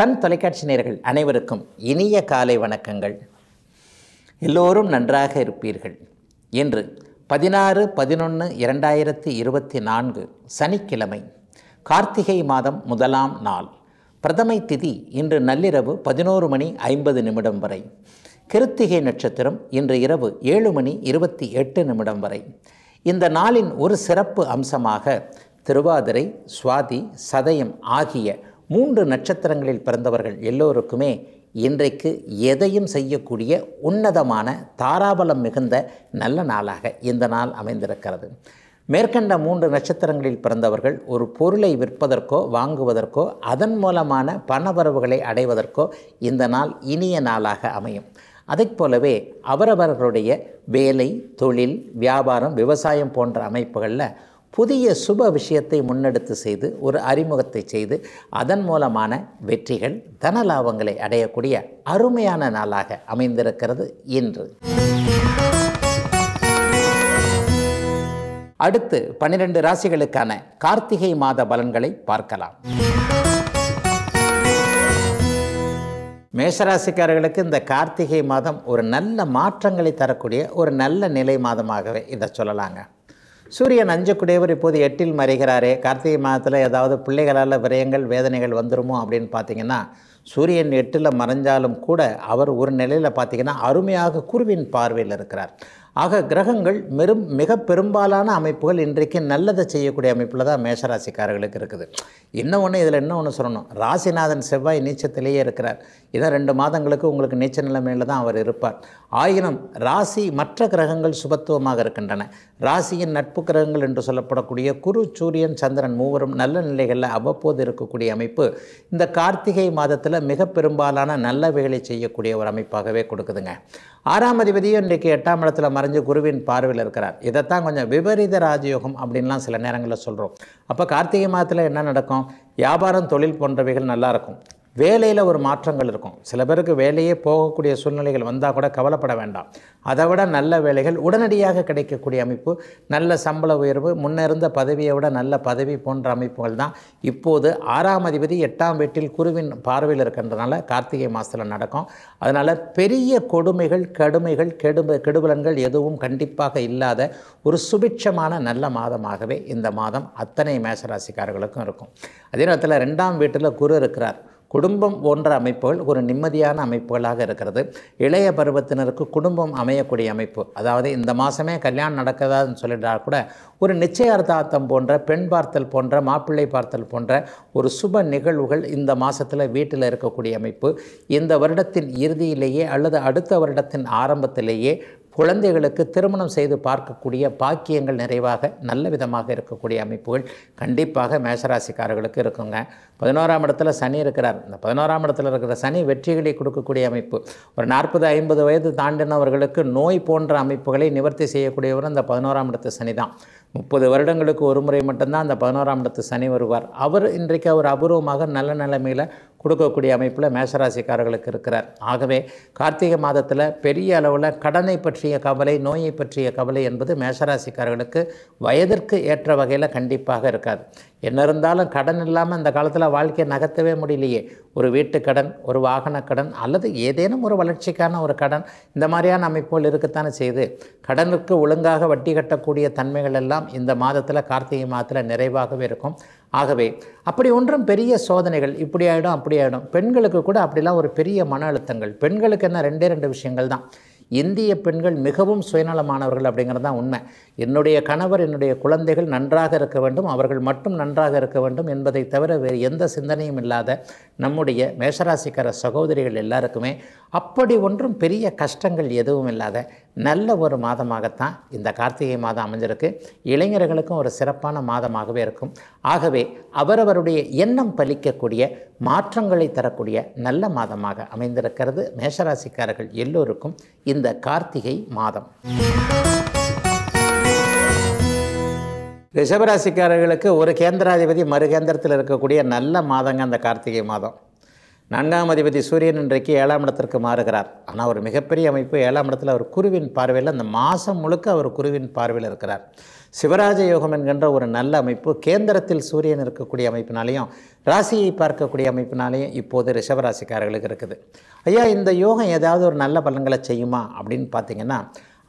Sun தொலைக்காட்சி நேர்கள் அனைவருக்கும் இனிய காலை வணக்கங்கள் எல்லோரும் நன்றாக இருப்பீர்கள் இன்று பதினாறு பதினொன்று இரண்டாயிரத்தி இருபத்தி நான்கு சனிக்கிழமை கார்த்திகை மாதம் முதலாம் நாள் பிரதமை திதி இன்று நள்ளிரவு பதினோரு மணி ஐம்பது நிமிடம் வரை கிருத்திகை நட்சத்திரம் இன்று இரவு ஏழு மணி இருபத்தி எட்டு நிமிடம் வரை இந்த நாளின் ஒரு சிறப்பு அம்சமாக திருவாதிரை சுவாதி சதயம் ஆகிய மூன்று நட்சத்திரங்களில் பிறந்தவர்கள் எல்லோருக்குமே இன்றைக்கு எதையும் செய்யக்கூடிய உன்னதமான தாராபலம் மிகுந்த நல்ல நாளாக இந்த நாள் அமைந்திருக்கிறது மேற்கண்ட மூன்று நட்சத்திரங்களில் பிறந்தவர்கள் ஒரு பொருளை விற்பதற்கோ வாங்குவதற்கோ அதன் மூலமான பணவரவுகளை அடைவதற்கோ இந்த நாள் இனிய நாளாக அமையும் அதை போலவே அவரவர்களுடைய வேலை தொழில் வியாபாரம் விவசாயம் போன்ற அமைப்புகளில் புதிய சுப விஷயத்தை முன்னெடுத்து செய்து ஒரு அறிமுகத்தை செய்து அதன் மூலமான வெற்றிகள் தன லாபங்களை அடையக்கூடிய அருமையான நாளாக அமைந்திருக்கிறது இன்று அடுத்து பன்னிரண்டு ராசிகளுக்கான கார்த்திகை மாத பலன்களை பார்க்கலாம் மேஷராசிக்காரர்களுக்கு இந்த கார்த்திகை மாதம் ஒரு நல்ல மாற்றங்களை தரக்கூடிய ஒரு நல்ல நிலை மாதமாகவே இதை சொல்லலாங்க சூரியன் அஞ்சக்கூடியவர் இப்போது எட்டில் மறைகிறாரே கார்த்திகை மாதத்தில் ஏதாவது பிள்ளைகளால் விரயங்கள் வேதனைகள் வந்துருமோ அப்படின்னு பார்த்தீங்கன்னா சூரியன் எட்டில் மறைஞ்சாலும் கூட அவர் ஒரு நிலையில் பார்த்தீங்கன்னா அருமையாக குருவின் பார்வையில் இருக்கிறார் ஆக கிரகங்கள் மெரும் மிக பெரும்பாலான அமைப்புகள் இன்றைக்கு நல்லதை செய்யக்கூடிய அமைப்பில் தான் மேஷராசிக்காரர்களுக்கு இருக்குது இன்னும் ஒன்று இதில் இன்னும் ஒன்று சொல்லணும் ராசிநாதன் செவ்வாய் நீச்சத்திலேயே இருக்கிறார் இதான் ரெண்டு மாதங்களுக்கு உங்களுக்கு நீச்ச நிலைமையில் தான் அவர் இருப்பார் ஆயினும் ராசி மற்ற கிரகங்கள் சுபத்துவமாக இருக்கின்றன ராசியின் நட்பு கிரகங்கள் என்று சொல்லப்படக்கூடிய குரு சூரியன் சந்திரன் மூவரும் நல்ல நிலைகளில் அவ்வப்போது இருக்கக்கூடிய அமைப்பு இந்த கார்த்திகை மாதத்தில் மிக பெரும்பாலான நல்லவைகளை செய்யக்கூடிய ஒரு அமைப்பாகவே கொடுக்குதுங்க ஆறாம் அதிபதியும் இன்றைக்கு எட்டாம் இடத்துல மறைஞ்சு குருவின் பார்வையில் இருக்கிறார் இதைத்தான் கொஞ்சம் விபரீத ராஜயோகம் அப்படின்லாம் சில நேரங்களில் சொல்கிறோம் அப்போ கார்த்திகை மாதத்தில் என்ன நடக்கும் வியாபாரம் தொழில் போன்றவைகள் நல்லாயிருக்கும் வேலையில் ஒரு மாற்றங்கள் இருக்கும் சில பேருக்கு வேலையே போகக்கூடிய சூழ்நிலைகள் வந்தால் கூட கவலைப்பட வேண்டாம் அதை விட நல்ல வேலைகள் உடனடியாக கிடைக்கக்கூடிய அமைப்பு நல்ல சம்பள உயர்வு முன்னிருந்த பதவியை விட நல்ல பதவி போன்ற அமைப்புகள் தான் இப்போது ஆறாம் அதிபதி எட்டாம் வீட்டில் குருவின் பார்வையில் இருக்கின்றனால கார்த்திகை மாதத்தில் நடக்கும் அதனால் பெரிய கொடுமைகள் கடுமைகள் கெடு கெடுபலன்கள் எதுவும் கண்டிப்பாக இல்லாத ஒரு சுபிட்சமான நல்ல மாதமாகவே இந்த மாதம் அத்தனை மேசராசிக்காரர்களுக்கும் இருக்கும் அதே நேரத்தில் ரெண்டாம் வீட்டில் குரு இருக்கிறார் குடும்பம் போன்ற அமைப்புகள் ஒரு நிம்மதியான அமைப்புகளாக இருக்கிறது இளைய பருவத்தினருக்கு குடும்பம் அமையக்கூடிய அமைப்பு அதாவது இந்த மாதமே கல்யாணம் நடக்கிறதான்னு சொல்லிட்டால் கூட ஒரு நிச்சயார்த்தார்த்தம் போன்ற பெண் பார்த்தல் போன்ற மாப்பிள்ளை பார்த்தல் போன்ற ஒரு சுப நிகழ்வுகள் இந்த மாதத்தில் வீட்டில் இருக்கக்கூடிய அமைப்பு இந்த வருடத்தின் இறுதியிலேயே அல்லது அடுத்த வருடத்தின் ஆரம்பத்திலேயே குழந்தைகளுக்கு திருமணம் செய்து பார்க்கக்கூடிய பாக்கியங்கள் நிறைவாக நல்ல விதமாக இருக்கக்கூடிய அமைப்புகள் கண்டிப்பாக மேஷராசிக்காரர்களுக்கு இருக்குங்க பதினோராம் இடத்துல சனி இருக்கிறார் இந்த பதினோராம் இடத்துல இருக்கிற சனி வெற்றிகளை கொடுக்கக்கூடிய அமைப்பு ஒரு நாற்பது ஐம்பது வயது தாண்டினவர்களுக்கு நோய் போன்ற அமைப்புகளை நிவர்த்தி செய்யக்கூடியவர் இந்த பதினோராம் இடத்து சனி தான் முப்பது வருடங்களுக்கு ஒரு முறை மட்டும்தான் அந்த பதினோராம் இடத்து சனி வருவார் அவர் இன்றைக்கு அவர் அபூர்வமாக நல்ல நிலைமையில் கொடுக்கக்கூடிய அமைப்பில் மேஷராசிக்காரர்களுக்கு இருக்கிறார் ஆகவே கார்த்திகை மாதத்தில் பெரிய அளவில் கடனை பற்றிய கவலை நோயை பற்றிய கவலை என்பது மேஷராசிக்காரர்களுக்கு வயதிற்கு ஏற்ற வகையில் கண்டிப்பாக இருக்காது என்ன இருந்தாலும் கடன் இல்லாமல் இந்த காலத்தில் வாழ்க்கையை நகர்த்தவே முடியலையே ஒரு வீட்டு கடன் ஒரு வாகன கடன் அல்லது ஏதேனும் ஒரு வளர்ச்சிக்கான ஒரு கடன் இந்த மாதிரியான அமைப்புகள் இருக்கத்தானே செய்து கடனுக்கு ஒழுங்காக வட்டி கட்டக்கூடிய தன்மைகள் எல்லாம் இந்த மாதத்தில் கார்த்திகை மாதத்தில் நிறைவாகவே இருக்கும் ஆகவே அப்படி ஒன்றும் பெரிய சோதனைகள் இப்படி ஆகிடும் அப்படி ஆகிடும் பெண்களுக்கு கூட அப்படிலாம் ஒரு பெரிய மன அழுத்தங்கள் பெண்களுக்கு என்ன ரெண்டே ரெண்டு விஷயங்கள் தான் இந்திய பெண்கள் மிகவும் சுயநலமானவர்கள் அப்படிங்கிறது தான் உண்மை என்னுடைய கணவர் என்னுடைய குழந்தைகள் நன்றாக இருக்க வேண்டும் அவர்கள் மட்டும் நன்றாக இருக்க வேண்டும் என்பதை தவிர வேறு எந்த சிந்தனையும் இல்லாத நம்முடைய மேஷராசிக்கார சகோதரிகள் எல்லாருக்குமே அப்படி ஒன்றும் பெரிய கஷ்டங்கள் எதுவும் இல்லாத நல்ல ஒரு மாதமாகத்தான் இந்த கார்த்திகை மாதம் அமைஞ்சிருக்கு இளைஞர்களுக்கும் ஒரு சிறப்பான மாதமாகவே இருக்கும் ஆகவே அவரவருடைய எண்ணம் பலிக்கக்கூடிய மாற்றங்களை தரக்கூடிய நல்ல மாதமாக அமைந்திருக்கிறது மேஷராசிக்காரர்கள் எல்லோருக்கும் இந்த கார்த்திகை மாதம் ரிஷபராசிக்காரர்களுக்கு ஒரு கேந்திராதிபதி மறு கேந்திரத்தில் இருக்கக்கூடிய நல்ல மாதங்க அந்த கார்த்திகை மாதம் நான்காம் அதிபதி சூரியன் இன்றைக்கு ஏழாம் இடத்திற்கு மாறுகிறார் ஆனால் ஒரு மிகப்பெரிய அமைப்பு ஏழாம் இடத்தில் அவர் குருவின் பார்வையில் அந்த மாதம் முழுக்க அவர் குருவின் பார்வையில் இருக்கிறார் சிவராஜ யோகம் என்கின்ற ஒரு நல்ல அமைப்பு கேந்திரத்தில் சூரியன் இருக்கக்கூடிய அமைப்பினாலேயும் ராசியை பார்க்கக்கூடிய அமைப்பினாலேயும் இப்போது ரிஷபராசிக்காரர்களுக்கு இருக்குது ஐயா இந்த யோகம் ஏதாவது ஒரு நல்ல பலன்களை செய்யுமா அப்படின்னு பார்த்தீங்கன்னா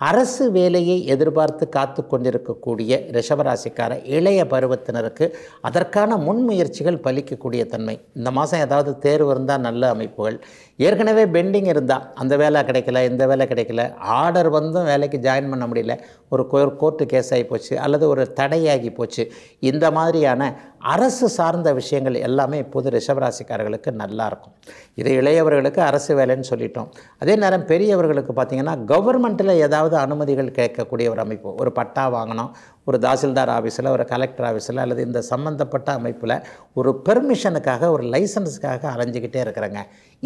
அரசு வேலையை எதிர்பார்த்து காத்து கொண்டிருக்கக்கூடிய ரிஷபராசிக்கார இளைய பருவத்தினருக்கு அதற்கான முன்முயற்சிகள் பலிக்கக்கூடிய தன்மை இந்த மாதம் ஏதாவது தேர்வு இருந்தால் நல்ல அமைப்புகள் ஏற்கனவே பெண்டிங் இருந்தால் அந்த வேலை கிடைக்கல இந்த வேலை கிடைக்கல ஆர்டர் வந்தும் வேலைக்கு ஜாயின் பண்ண முடியல ஒரு கோர்ட்டு கேஸ் ஆகி போச்சு அல்லது ஒரு தடையாகி போச்சு இந்த மாதிரியான அரசு சார்ந்த விஷயங்கள் எல்லாமே இப்போது ரிஷபராசிக்காரர்களுக்கு நல்லாயிருக்கும் இது இளையவர்களுக்கு அரசு வேலைன்னு சொல்லிட்டோம் அதே நேரம் பெரியவர்களுக்கு பார்த்திங்கன்னா கவர்மெண்ட்டில் ஏதாவது அனுமதிகள் கேட்கக்கூடிய ஒரு அமைப்பு ஒரு பட்டா வாங்கணும் ஒரு தாசில்தார் ஆஃபீஸில் ஒரு கலெக்டர் ஆஃபீஸில் அல்லது இந்த சம்மந்தப்பட்ட அமைப்பில் ஒரு பெர்மிஷனுக்காக ஒரு லைசன்ஸுக்காக அலைஞ்சிக்கிட்டே இருக்கிறேங்க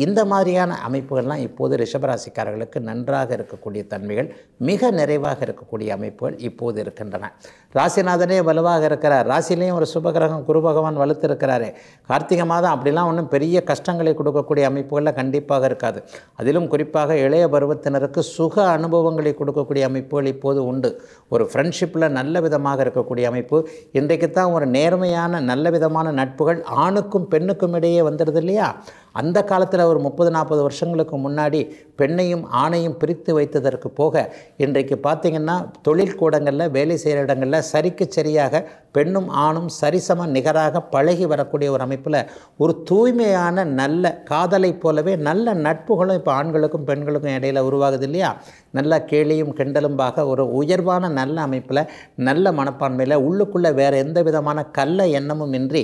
இந்த மாதிரியான அமைப்புகள்லாம் இப்போது ரிஷபராசிக்காரர்களுக்கு நன்றாக இருக்கக்கூடிய தன்மைகள் மிக நிறைவாக இருக்கக்கூடிய அமைப்புகள் இப்போது இருக்கின்றன ராசிநாதனே வலுவாக இருக்கிறார் ராசிலேயும் ஒரு சுபகிரகம் குரு பகவான் வலுத்திருக்கிறாரு கார்த்திகை மாதம் அப்படிலாம் ஒன்றும் பெரிய கஷ்டங்களை கொடுக்கக்கூடிய அமைப்புகளில் கண்டிப்பாக இருக்காது அதிலும் குறிப்பாக இளைய பருவத்தினருக்கு சுக அனுபவங்களை கொடுக்கக்கூடிய அமைப்புகள் இப்போது உண்டு ஒரு ஃப்ரெண்ட்ஷிப்பில் நல்ல விதமாக இருக்கக்கூடிய அமைப்பு இன்றைக்கு தான் ஒரு நேர்மையான நல்ல விதமான நட்புகள் ஆணுக்கும் பெண்ணுக்கும் இடையே வந்துடுது இல்லையா அந்த காலத்தில் ஒரு முப்பது நாற்பது வருஷங்களுக்கு முன்னாடி பெண்ணையும் ஆணையும் பிரித்து வைத்ததற்கு போக இன்றைக்கு பார்த்திங்கன்னா தொழில் கூடங்களில் வேலை செய்கிற இடங்களில் சரிக்கு சரியாக பெண்ணும் ஆணும் சரிசம நிகராக பழகி வரக்கூடிய ஒரு அமைப்பில் ஒரு தூய்மையான நல்ல காதலை போலவே நல்ல நட்புகளும் இப்போ ஆண்களுக்கும் பெண்களுக்கும் இடையில் உருவாகுது இல்லையா நல்ல கேளியும் கிண்டலும்பாக ஒரு உயர்வான நல்ல அமைப்பில் நல்ல மனப்பான்மையில் உள்ளுக்குள்ளே வேறு எந்த விதமான கல்ல எண்ணமும் இன்றி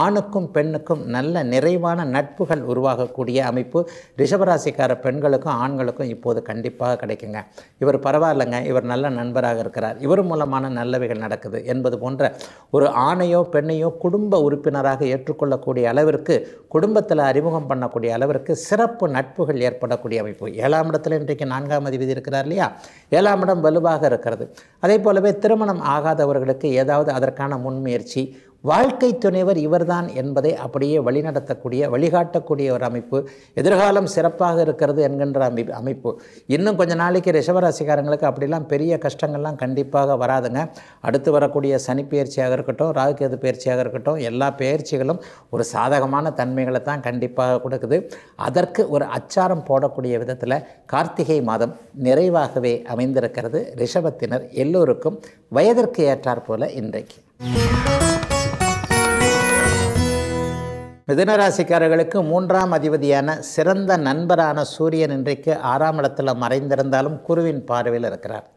ஆணுக்கும் பெண்ணுக்கும் நல்ல நிறைவான நட்புகள் உருவாகக்கூடிய அமைப்பு ரிஷபராசிக்கார பெண்களுக்கும் ஆண்களுக்கும் இப்போது கண்டிப்பாக கிடைக்குங்க இவர் பரவாயில்லைங்க இவர் நல்ல நண்பராக இருக்கிறார் இவர் மூலமான நல்லவைகள் நடக்குது என்பது போன்ற ஒரு ஆணையோ பெண்ணையோ குடும்ப உறுப்பினராக ஏற்றுக்கொள்ளக்கூடிய அளவிற்கு குடும்பத்தில் அறிமுகம் பண்ணக்கூடிய அளவிற்கு சிறப்பு நட்புகள் ஏற்படக்கூடிய அமைப்பு ஏழாம் இடத்துல இன்றைக்கு நான்காம் அதிபதி இருக்கிறார் இல்லையா ஏழாம் இடம் வலுவாக இருக்கிறது அதே போலவே திருமணம் ஆகாதவர்களுக்கு ஏதாவது அதற்கான முன்முயற்சி வாழ்க்கை துணைவர் இவர்தான் என்பதை அப்படியே வழிநடத்தக்கூடிய வழிகாட்டக்கூடிய ஒரு அமைப்பு எதிர்காலம் சிறப்பாக இருக்கிறது என்கின்ற அமை அமைப்பு இன்னும் கொஞ்ச நாளைக்கு ரிஷபராசிக்காரங்களுக்கு அப்படிலாம் பெரிய கஷ்டங்கள்லாம் கண்டிப்பாக வராதுங்க அடுத்து வரக்கூடிய சனி பயிற்சியாக இருக்கட்டும் ராகுகேது பயிற்சியாக இருக்கட்டும் எல்லா பயிற்சிகளும் ஒரு சாதகமான தன்மைகளை தான் கண்டிப்பாக கொடுக்குது அதற்கு ஒரு அச்சாரம் போடக்கூடிய விதத்தில் கார்த்திகை மாதம் நிறைவாகவே அமைந்திருக்கிறது ரிஷபத்தினர் எல்லோருக்கும் வயதிற்கு ஏற்றாற்போல் இன்றைக்கு மிதனராசிக்காரர்களுக்கு மூன்றாம் அதிபதியான சிறந்த நண்பரான சூரியன் இன்றைக்கு ஆறாம் இடத்தில் மறைந்திருந்தாலும் குருவின் பார்வையில் இருக்கிறார்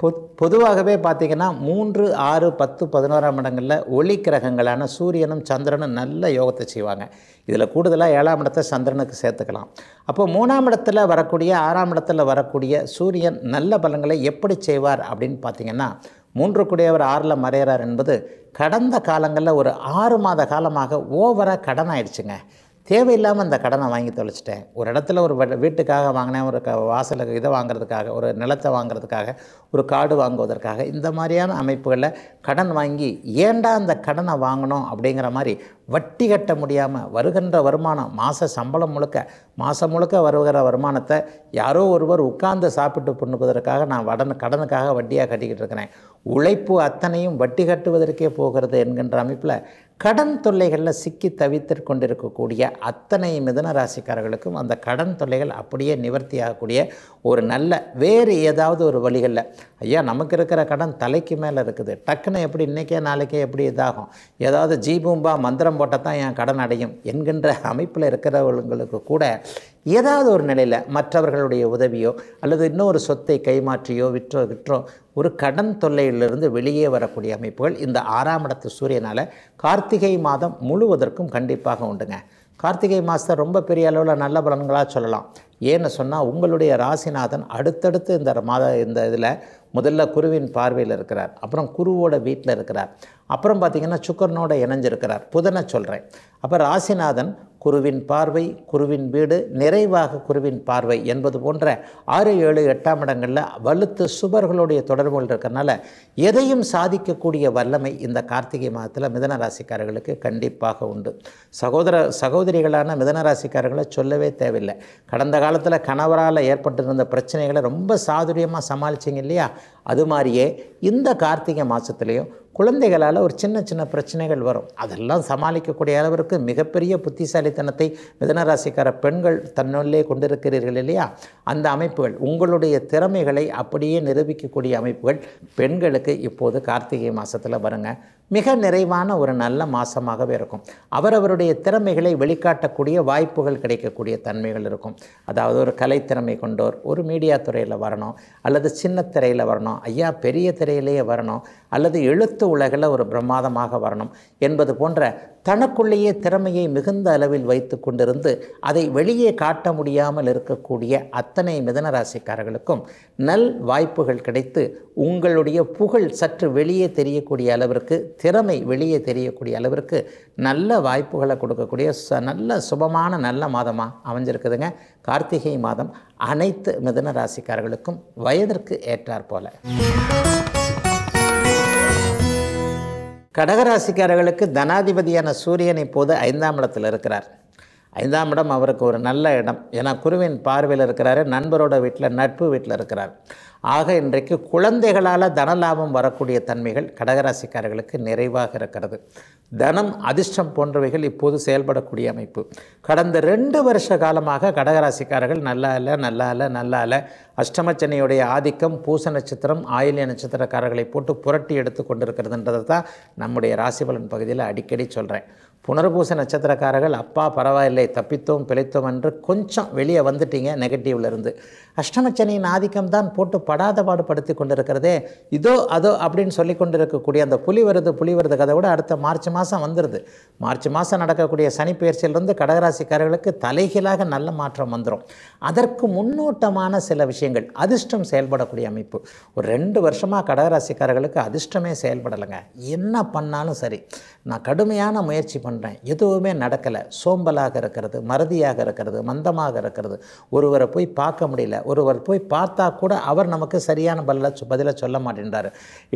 பொ பொதுவாகவே பார்த்திங்கன்னா மூன்று ஆறு பத்து பதினோராம் இடங்களில் ஒளி கிரகங்களான சூரியனும் சந்திரனும் நல்ல யோகத்தை செய்வாங்க இதில் கூடுதலாக ஏழாம் இடத்தை சந்திரனுக்கு சேர்த்துக்கலாம் அப்போ மூணாம் இடத்துல வரக்கூடிய ஆறாம் இடத்துல வரக்கூடிய சூரியன் நல்ல பலங்களை எப்படி செய்வார் அப்படின்னு பார்த்திங்கன்னா மூன்று குடையவர் ஆறில் மறையிறார் என்பது கடந்த காலங்களில் ஒரு ஆறு மாத காலமாக ஓவராக கடன் ஆயிடுச்சுங்க தேவையில்லாமல் அந்த கடனை வாங்கி தொலைச்சிட்டேன் ஒரு இடத்துல ஒரு வீட்டுக்காக வாங்கினேன் ஒரு க வாசலுக்கு இதை வாங்குறதுக்காக ஒரு நிலத்தை வாங்குறதுக்காக ஒரு காடு வாங்குவதற்காக இந்த மாதிரியான அமைப்புகளில் கடன் வாங்கி ஏண்டா அந்த கடனை வாங்கணும் அப்படிங்கிற மாதிரி வட்டி கட்ட முடியாமல் வருகின்ற வருமானம் மாத சம்பளம் முழுக்க மாதம் முழுக்க வருகிற வருமானத்தை யாரோ ஒருவர் உட்கார்ந்து சாப்பிட்டு பொண்ணுக்குவதற்காக நான் வடன் கடனுக்காக வட்டியாக கட்டிக்கிட்டு இருக்கிறேன் உழைப்பு அத்தனையும் வட்டி கட்டுவதற்கே போகிறது என்கின்ற அமைப்பில் கடன் தொல்லைகளில் சிக்கி தவித்து கொண்டிருக்கக்கூடிய அத்தனை மிதன ராசிக்காரர்களுக்கும் அந்த கடன் தொல்லைகள் அப்படியே நிவர்த்தி ஆகக்கூடிய ஒரு நல்ல வேறு ஏதாவது ஒரு வழிகளில் ஐயா நமக்கு இருக்கிற கடன் தலைக்கு மேலே இருக்குது டக்குன்னு எப்படி இன்றைக்கே நாளைக்கே எப்படி இதாகும் ஏதாவது ஜீபூம்பா மந்திரம் போட்டால் தான் என் கடன் அடையும் என்கின்ற அமைப்பில் இருக்கிறவங்களுக்கு கூட ஏதாவது ஒரு நிலையில் மற்றவர்களுடைய உதவியோ அல்லது இன்னொரு சொத்தை கைமாற்றியோ விற்றோ விற்றோ ஒரு கடன் தொல்லையிலிருந்து வெளியே வரக்கூடிய அமைப்புகள் இந்த ஆறாம் இடத்து சூரியனால் கார்த்திகை மாதம் முழுவதற்கும் கண்டிப்பாக உண்டுங்க கார்த்திகை மாதத்தை ரொம்ப பெரிய அளவில் நல்ல பலன்களாக சொல்லலாம் ஏன்னு சொன்னால் உங்களுடைய ராசிநாதன் அடுத்தடுத்து இந்த மாத இந்த இதில் முதல்ல குருவின் பார்வையில் இருக்கிறார் அப்புறம் குருவோட வீட்டில் இருக்கிறார் அப்புறம் பார்த்திங்கன்னா சுக்கரனோட இணைஞ்சிருக்கிறார் புதனை சொல்கிறேன் அப்போ ராசிநாதன் குருவின் பார்வை குருவின் வீடு நிறைவாக குருவின் பார்வை என்பது போன்ற ஆறு ஏழு எட்டாம் இடங்களில் வலுத்து சுபர்களுடைய தொடர்புகள் இருக்கிறனால எதையும் சாதிக்கக்கூடிய வல்லமை இந்த கார்த்திகை மாதத்தில் மிதனராசிக்காரர்களுக்கு கண்டிப்பாக உண்டு சகோதர சகோதரிகளான மிதனராசிக்காரர்களை சொல்லவே தேவையில்லை கடந்த காலத்தில் கணவரால் ஏற்பட்டிருந்த பிரச்சனைகளை ரொம்ப சாதுரியமாக சமாளிச்சிங்க இல்லையா அது மாதிரியே இந்த கார்த்திகை மாதத்துலேயும் குழந்தைகளால் ஒரு சின்ன சின்ன பிரச்சனைகள் வரும் அதெல்லாம் சமாளிக்கக்கூடிய அளவிற்கு மிகப்பெரிய புத்திசாலித்தனத்தை மிதனராசிக்கார பெண்கள் தன்னுள்ளே கொண்டிருக்கிறீர்கள் இல்லையா அந்த அமைப்புகள் உங்களுடைய திறமைகளை அப்படியே நிரூபிக்கக்கூடிய அமைப்புகள் பெண்களுக்கு இப்போது கார்த்திகை மாதத்தில் வருங்க மிக நிறைவான ஒரு நல்ல மாதமாகவே இருக்கும் அவரவருடைய திறமைகளை வெளிக்காட்டக்கூடிய வாய்ப்புகள் கிடைக்கக்கூடிய தன்மைகள் இருக்கும் அதாவது ஒரு கலைத்திறமை கொண்டோர் ஒரு மீடியா துறையில் வரணும் அல்லது சின்ன திரையில் வரணும் ஐயா பெரிய திரையிலேயே வரணும் அல்லது எழுத்து உலகில் ஒரு பிரமாதமாக வரணும் என்பது போன்ற தனக்குள்ளேயே திறமையை மிகுந்த அளவில் வைத்து கொண்டிருந்து அதை வெளியே காட்ட முடியாமல் இருக்கக்கூடிய அத்தனை மிதன ராசிக்காரர்களுக்கும் நல் வாய்ப்புகள் கிடைத்து உங்களுடைய புகழ் சற்று வெளியே தெரியக்கூடிய அளவிற்கு திறமை வெளியே தெரியக்கூடிய அளவிற்கு நல்ல வாய்ப்புகளை கொடுக்கக்கூடிய ச நல்ல சுபமான நல்ல மாதமாக அமைஞ்சிருக்குதுங்க கார்த்திகை மாதம் அனைத்து மிதன ராசிக்காரர்களுக்கும் வயதிற்கு ஏற்றாற்போல் கடகராசிக்காரர்களுக்கு தனாதிபதியான சூரியன் இப்போது ஐந்தாம் இடத்தில் இருக்கிறார் ஐந்தாம் இடம் அவருக்கு ஒரு நல்ல இடம் ஏன்னா குருவின் பார்வையில் இருக்கிறாரு நண்பரோட வீட்டில் நட்பு வீட்டில் இருக்கிறார் ஆக இன்றைக்கு குழந்தைகளால் தனலாபம் வரக்கூடிய தன்மைகள் கடகராசிக்காரர்களுக்கு நிறைவாக இருக்கிறது தனம் அதிர்ஷ்டம் போன்றவைகள் இப்போது செயல்படக்கூடிய அமைப்பு கடந்த ரெண்டு வருஷ காலமாக கடகராசிக்காரர்கள் நல்லா இல்லை நல்லா இல்லை நல்லா இல்லை அஷ்டமச்சனையுடைய ஆதிக்கம் பூச நட்சத்திரம் ஆயிலிய நட்சத்திரக்காரர்களை போட்டு புரட்டி எடுத்து கொண்டிருக்கிறதுன்றதை தான் நம்முடைய ராசிபலன் பகுதியில் அடிக்கடி சொல்கிறேன் புனர்பூச நட்சத்திரக்காரர்கள் அப்பா பரவாயில்லை தப்பித்தோம் பிழைத்தோம் என்று கொஞ்சம் வெளியே வந்துட்டீங்க நெகட்டிவ்லேருந்து அஷ்டமச்சனையின் ஆதிக்கம் தான் போட்டு படாத பாடுபடுத்தி கொண்டிருக்கிறதே இதோ அதோ அப்படின்னு சொல்லி கொண்டிருக்கக்கூடிய அந்த புலி வருது புலி வருது கதை விட அடுத்த மார்ச் மாதம் வந்துடுது மார்ச் மாதம் நடக்கக்கூடிய சனி கடகராசிக்காரர்களுக்கு தலைகீழாக நல்ல மாற்றம் வந்துடும் அதற்கு முன்னோட்டமான சில விஷயங்கள் அதிர்ஷ்டம் செயல்படக்கூடிய அமைப்பு ஒரு ரெண்டு வருஷமாக கடகராசிக்காரர்களுக்கு அதிர்ஷ்டமே செயல்படலைங்க என்ன பண்ணாலும் சரி நான் கடுமையான முயற்சி பண்ணுறேன் எதுவுமே நடக்கலை சோம்பலாக இருக்கிறது மறதியாக இருக்கிறது மந்தமாக இருக்கிறது ஒருவரை போய் பார்க்க முடியல ஒருவர் போய் பார்த்தா கூட அவர் நமக்கு சரியான பதில பதிலை சொல்ல மாட்டேன்றார்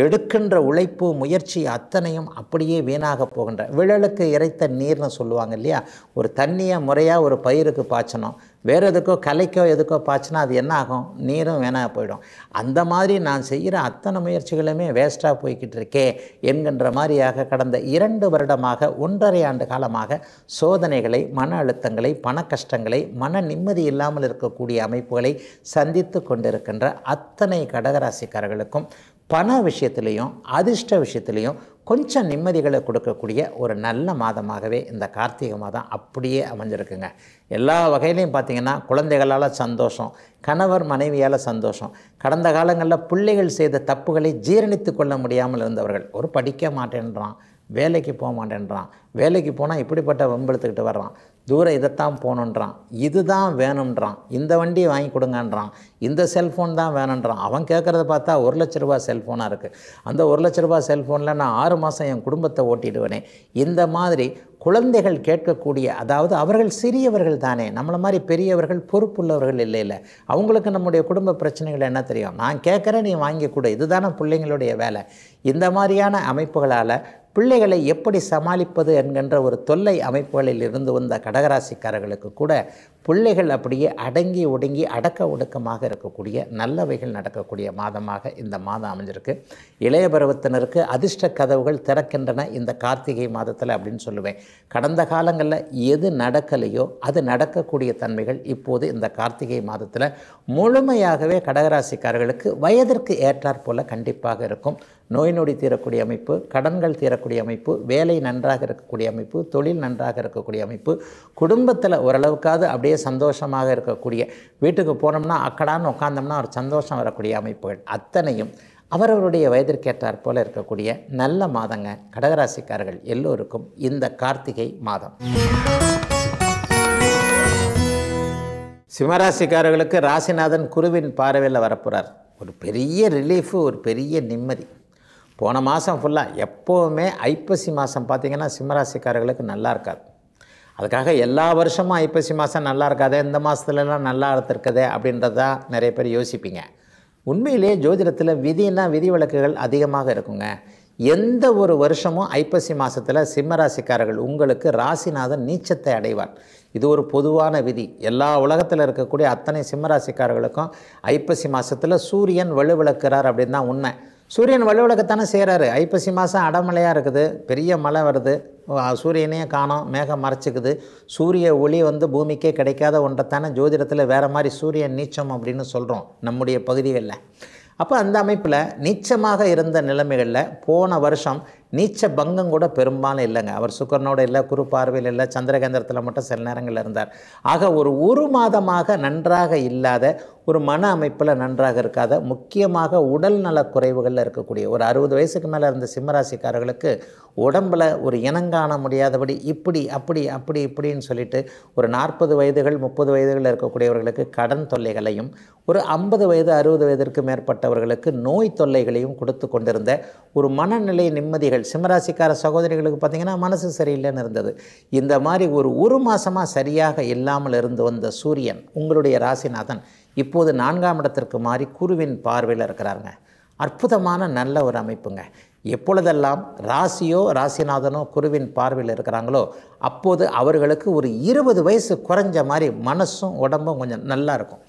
எடுக்கின்ற உழைப்பு முயற்சி அத்தனையும் அப்படியே வீணாக போகின்ற விழலுக்கு இறைத்த நீர்னு சொல்லுவாங்க இல்லையா ஒரு தண்ணியை முறையாக ஒரு பயிருக்கு பாய்ச்சணும் வேறு எதுக்கோ கலைக்கோ எதுக்கோ பாய்ச்சினா அது என்ன ஆகும் நீரும் வேணா போயிடும் அந்த மாதிரி நான் செய்கிற அத்தனை முயற்சிகளுமே வேஸ்ட்டாக போய்கிட்டு இருக்கே என்கின்ற மாதிரியாக கடந்த இரண்டு வருடமாக ஒன்றரை ஆண்டு காலமாக சோதனைகளை மன அழுத்தங்களை பண கஷ்டங்களை மன நிம்மதி இல்லாமல் இருக்கக்கூடிய அமைப்புகளை சந்தித்து கொண்டிருக்கின்ற அத்தனை கடகராசிக்காரர்களுக்கும் பண விஷயத்துலேயும் அதிர்ஷ்ட விஷயத்துலேயும் கொஞ்சம் நிம்மதிகளை கொடுக்கக்கூடிய ஒரு நல்ல மாதமாகவே இந்த கார்த்திகை மாதம் அப்படியே அமைஞ்சிருக்குங்க எல்லா வகையிலையும் பார்த்திங்கன்னா குழந்தைகளால் சந்தோஷம் கணவர் மனைவியால் சந்தோஷம் கடந்த காலங்களில் பிள்ளைகள் செய்த தப்புகளை ஜீரணித்து கொள்ள முடியாமல் இருந்தவர்கள் ஒரு படிக்க மாட்டேன்றான் வேலைக்கு போக மாட்டேன்றான் வேலைக்கு போனால் இப்படிப்பட்ட வம்பெடுத்துக்கிட்டு வர்றான் தூரம் இதைத்தான் போகணுன்றான் இது தான் வேணுன்றான் இந்த வண்டியை வாங்கி கொடுங்கன்றான் இந்த செல்ஃபோன் தான் வேணுன்றான் அவன் கேட்குறத பார்த்தா ஒரு லட்ச ரூபா செல்ஃபோனாக இருக்குது அந்த ஒரு லட்ச ரூபா செல்ஃபோனில் நான் ஆறு மாதம் என் குடும்பத்தை ஓட்டிடுவேனே இந்த மாதிரி குழந்தைகள் கேட்கக்கூடிய அதாவது அவர்கள் சிறியவர்கள் தானே நம்மளை மாதிரி பெரியவர்கள் பொறுப்புள்ளவர்கள் இல்லை இல்லை அவங்களுக்கு நம்முடைய குடும்ப பிரச்சனைகள் என்ன தெரியும் நான் கேட்குறேன் நீ வாங்கிக்கூட இதுதானே பிள்ளைங்களுடைய வேலை இந்த மாதிரியான அமைப்புகளால் பிள்ளைகளை எப்படி சமாளிப்பது என்கின்ற ஒரு தொல்லை அமைப்புகளில் இருந்து வந்த கடகராசிக்காரர்களுக்கு கூட பிள்ளைகள் அப்படியே அடங்கி ஒடுங்கி அடக்க ஒடுக்கமாக இருக்கக்கூடிய நல்லவைகள் நடக்கக்கூடிய மாதமாக இந்த மாதம் அமைஞ்சிருக்கு இளைய பருவத்தினருக்கு அதிர்ஷ்ட கதவுகள் திறக்கின்றன இந்த கார்த்திகை மாதத்தில் அப்படின்னு சொல்லுவேன் கடந்த காலங்களில் எது நடக்கலையோ அது நடக்கக்கூடிய தன்மைகள் இப்போது இந்த கார்த்திகை மாதத்தில் முழுமையாகவே கடகராசிக்காரர்களுக்கு வயதிற்கு ஏற்றாற்போல் கண்டிப்பாக இருக்கும் நோய் நொடி தீரக்கூடிய அமைப்பு கடன்கள் தீரக்கூடிய அமைப்பு வேலை நன்றாக இருக்கக்கூடிய அமைப்பு தொழில் நன்றாக இருக்கக்கூடிய அமைப்பு குடும்பத்தில் ஓரளவுக்காவது அப்படியே சந்தோஷமாக இருக்கக்கூடிய வீட்டுக்கு போனோம்னா அக்கடான்னு உட்காந்தோம்னா ஒரு சந்தோஷம் வரக்கூடிய அமைப்புகள் அத்தனையும் அவரவருடைய வயதிற்கேற்றார் போல இருக்கக்கூடிய நல்ல மாதங்க கடகராசிக்காரர்கள் எல்லோருக்கும் இந்த கார்த்திகை மாதம் சிம்மராசிக்காரர்களுக்கு ராசிநாதன் குருவின் பார்வையில் வரப்போகிறார் ஒரு பெரிய ரிலீஃபு ஒரு பெரிய நிம்மதி போன மாதம் ஃபுல்லாக எப்போவுமே ஐப்பசி மாதம் பார்த்திங்கன்னா சிம்மராசிக்காரர்களுக்கு நல்லா இருக்காது அதுக்காக எல்லா வருஷமும் ஐப்பசி மாதம் நல்லா இருக்காதே இந்த மாதத்துலலாம் நல்லா இருந்திருக்குதே அப்படின்றதா நிறைய பேர் யோசிப்பீங்க உண்மையிலேயே ஜோதிடத்தில் விதினா விதி விளக்குகள் அதிகமாக இருக்குங்க எந்த ஒரு வருஷமும் ஐப்பசி மாதத்தில் சிம்மராசிக்காரர்கள் உங்களுக்கு ராசிநாதன் நீச்சத்தை அடைவார் இது ஒரு பொதுவான விதி எல்லா உலகத்தில் இருக்கக்கூடிய அத்தனை சிம்மராசிக்காரர்களுக்கும் ஐப்பசி மாதத்தில் சூரியன் வலுவிளக்குறார் அப்படின்னு தான் உண்மை சூரியன் உலகத்தானே செய்கிறாரு ஐப்பசி மாதம் அடமலையாக இருக்குது பெரிய மழை வருது சூரியனையே காணும் மேகம் மறைச்சிக்குது சூரிய ஒளி வந்து பூமிக்கே கிடைக்காத ஒன்றைத்தானே ஜோதிடத்தில் வேறு மாதிரி சூரியன் நீச்சம் அப்படின்னு சொல்கிறோம் நம்முடைய பகுதிகளில் அப்போ அந்த அமைப்பில் நீச்சமாக இருந்த நிலைமைகளில் போன வருஷம் நீச்ச பங்கம் கூட பெரும்பாலும் இல்லைங்க அவர் சுக்கரனோட இல்லை குரு பார்வையில் இல்லை சந்திரகேந்திரத்தில் மட்டும் சில நேரங்களில் இருந்தார் ஆக ஒரு ஒரு மாதமாக நன்றாக இல்லாத ஒரு மன அமைப்பில் நன்றாக இருக்காத முக்கியமாக உடல் நல குறைவுகளில் இருக்கக்கூடிய ஒரு அறுபது வயசுக்கு மேலே இருந்த சிம்மராசிக்காரர்களுக்கு உடம்பில் ஒரு இனங்காண முடியாதபடி இப்படி அப்படி அப்படி இப்படின்னு சொல்லிட்டு ஒரு நாற்பது வயதுகள் முப்பது வயதுகளில் இருக்கக்கூடியவர்களுக்கு கடன் தொல்லைகளையும் ஒரு ஐம்பது வயது அறுபது வயதிற்கு மேற்பட்டவர்களுக்கு நோய் தொல்லைகளையும் கொடுத்து கொண்டிருந்த ஒரு மனநிலை நிம்மதிகள் சகோதரிகள் சிம்மராசிக்கார சகோதரிகளுக்கு பார்த்திங்கன்னா மனசு சரியில்லைன்னு இருந்தது இந்த மாதிரி ஒரு ஒரு மாதமாக சரியாக இல்லாமல் இருந்து வந்த சூரியன் உங்களுடைய ராசிநாதன் இப்போது நான்காம் இடத்திற்கு மாறி குருவின் பார்வையில் இருக்கிறாருங்க அற்புதமான நல்ல ஒரு அமைப்புங்க எப்பொழுதெல்லாம் ராசியோ ராசிநாதனோ குருவின் பார்வையில் இருக்கிறாங்களோ அப்போது அவர்களுக்கு ஒரு இருபது வயசு குறைஞ்ச மாதிரி மனசும் உடம்பும் கொஞ்சம் நல்லா இருக்கும்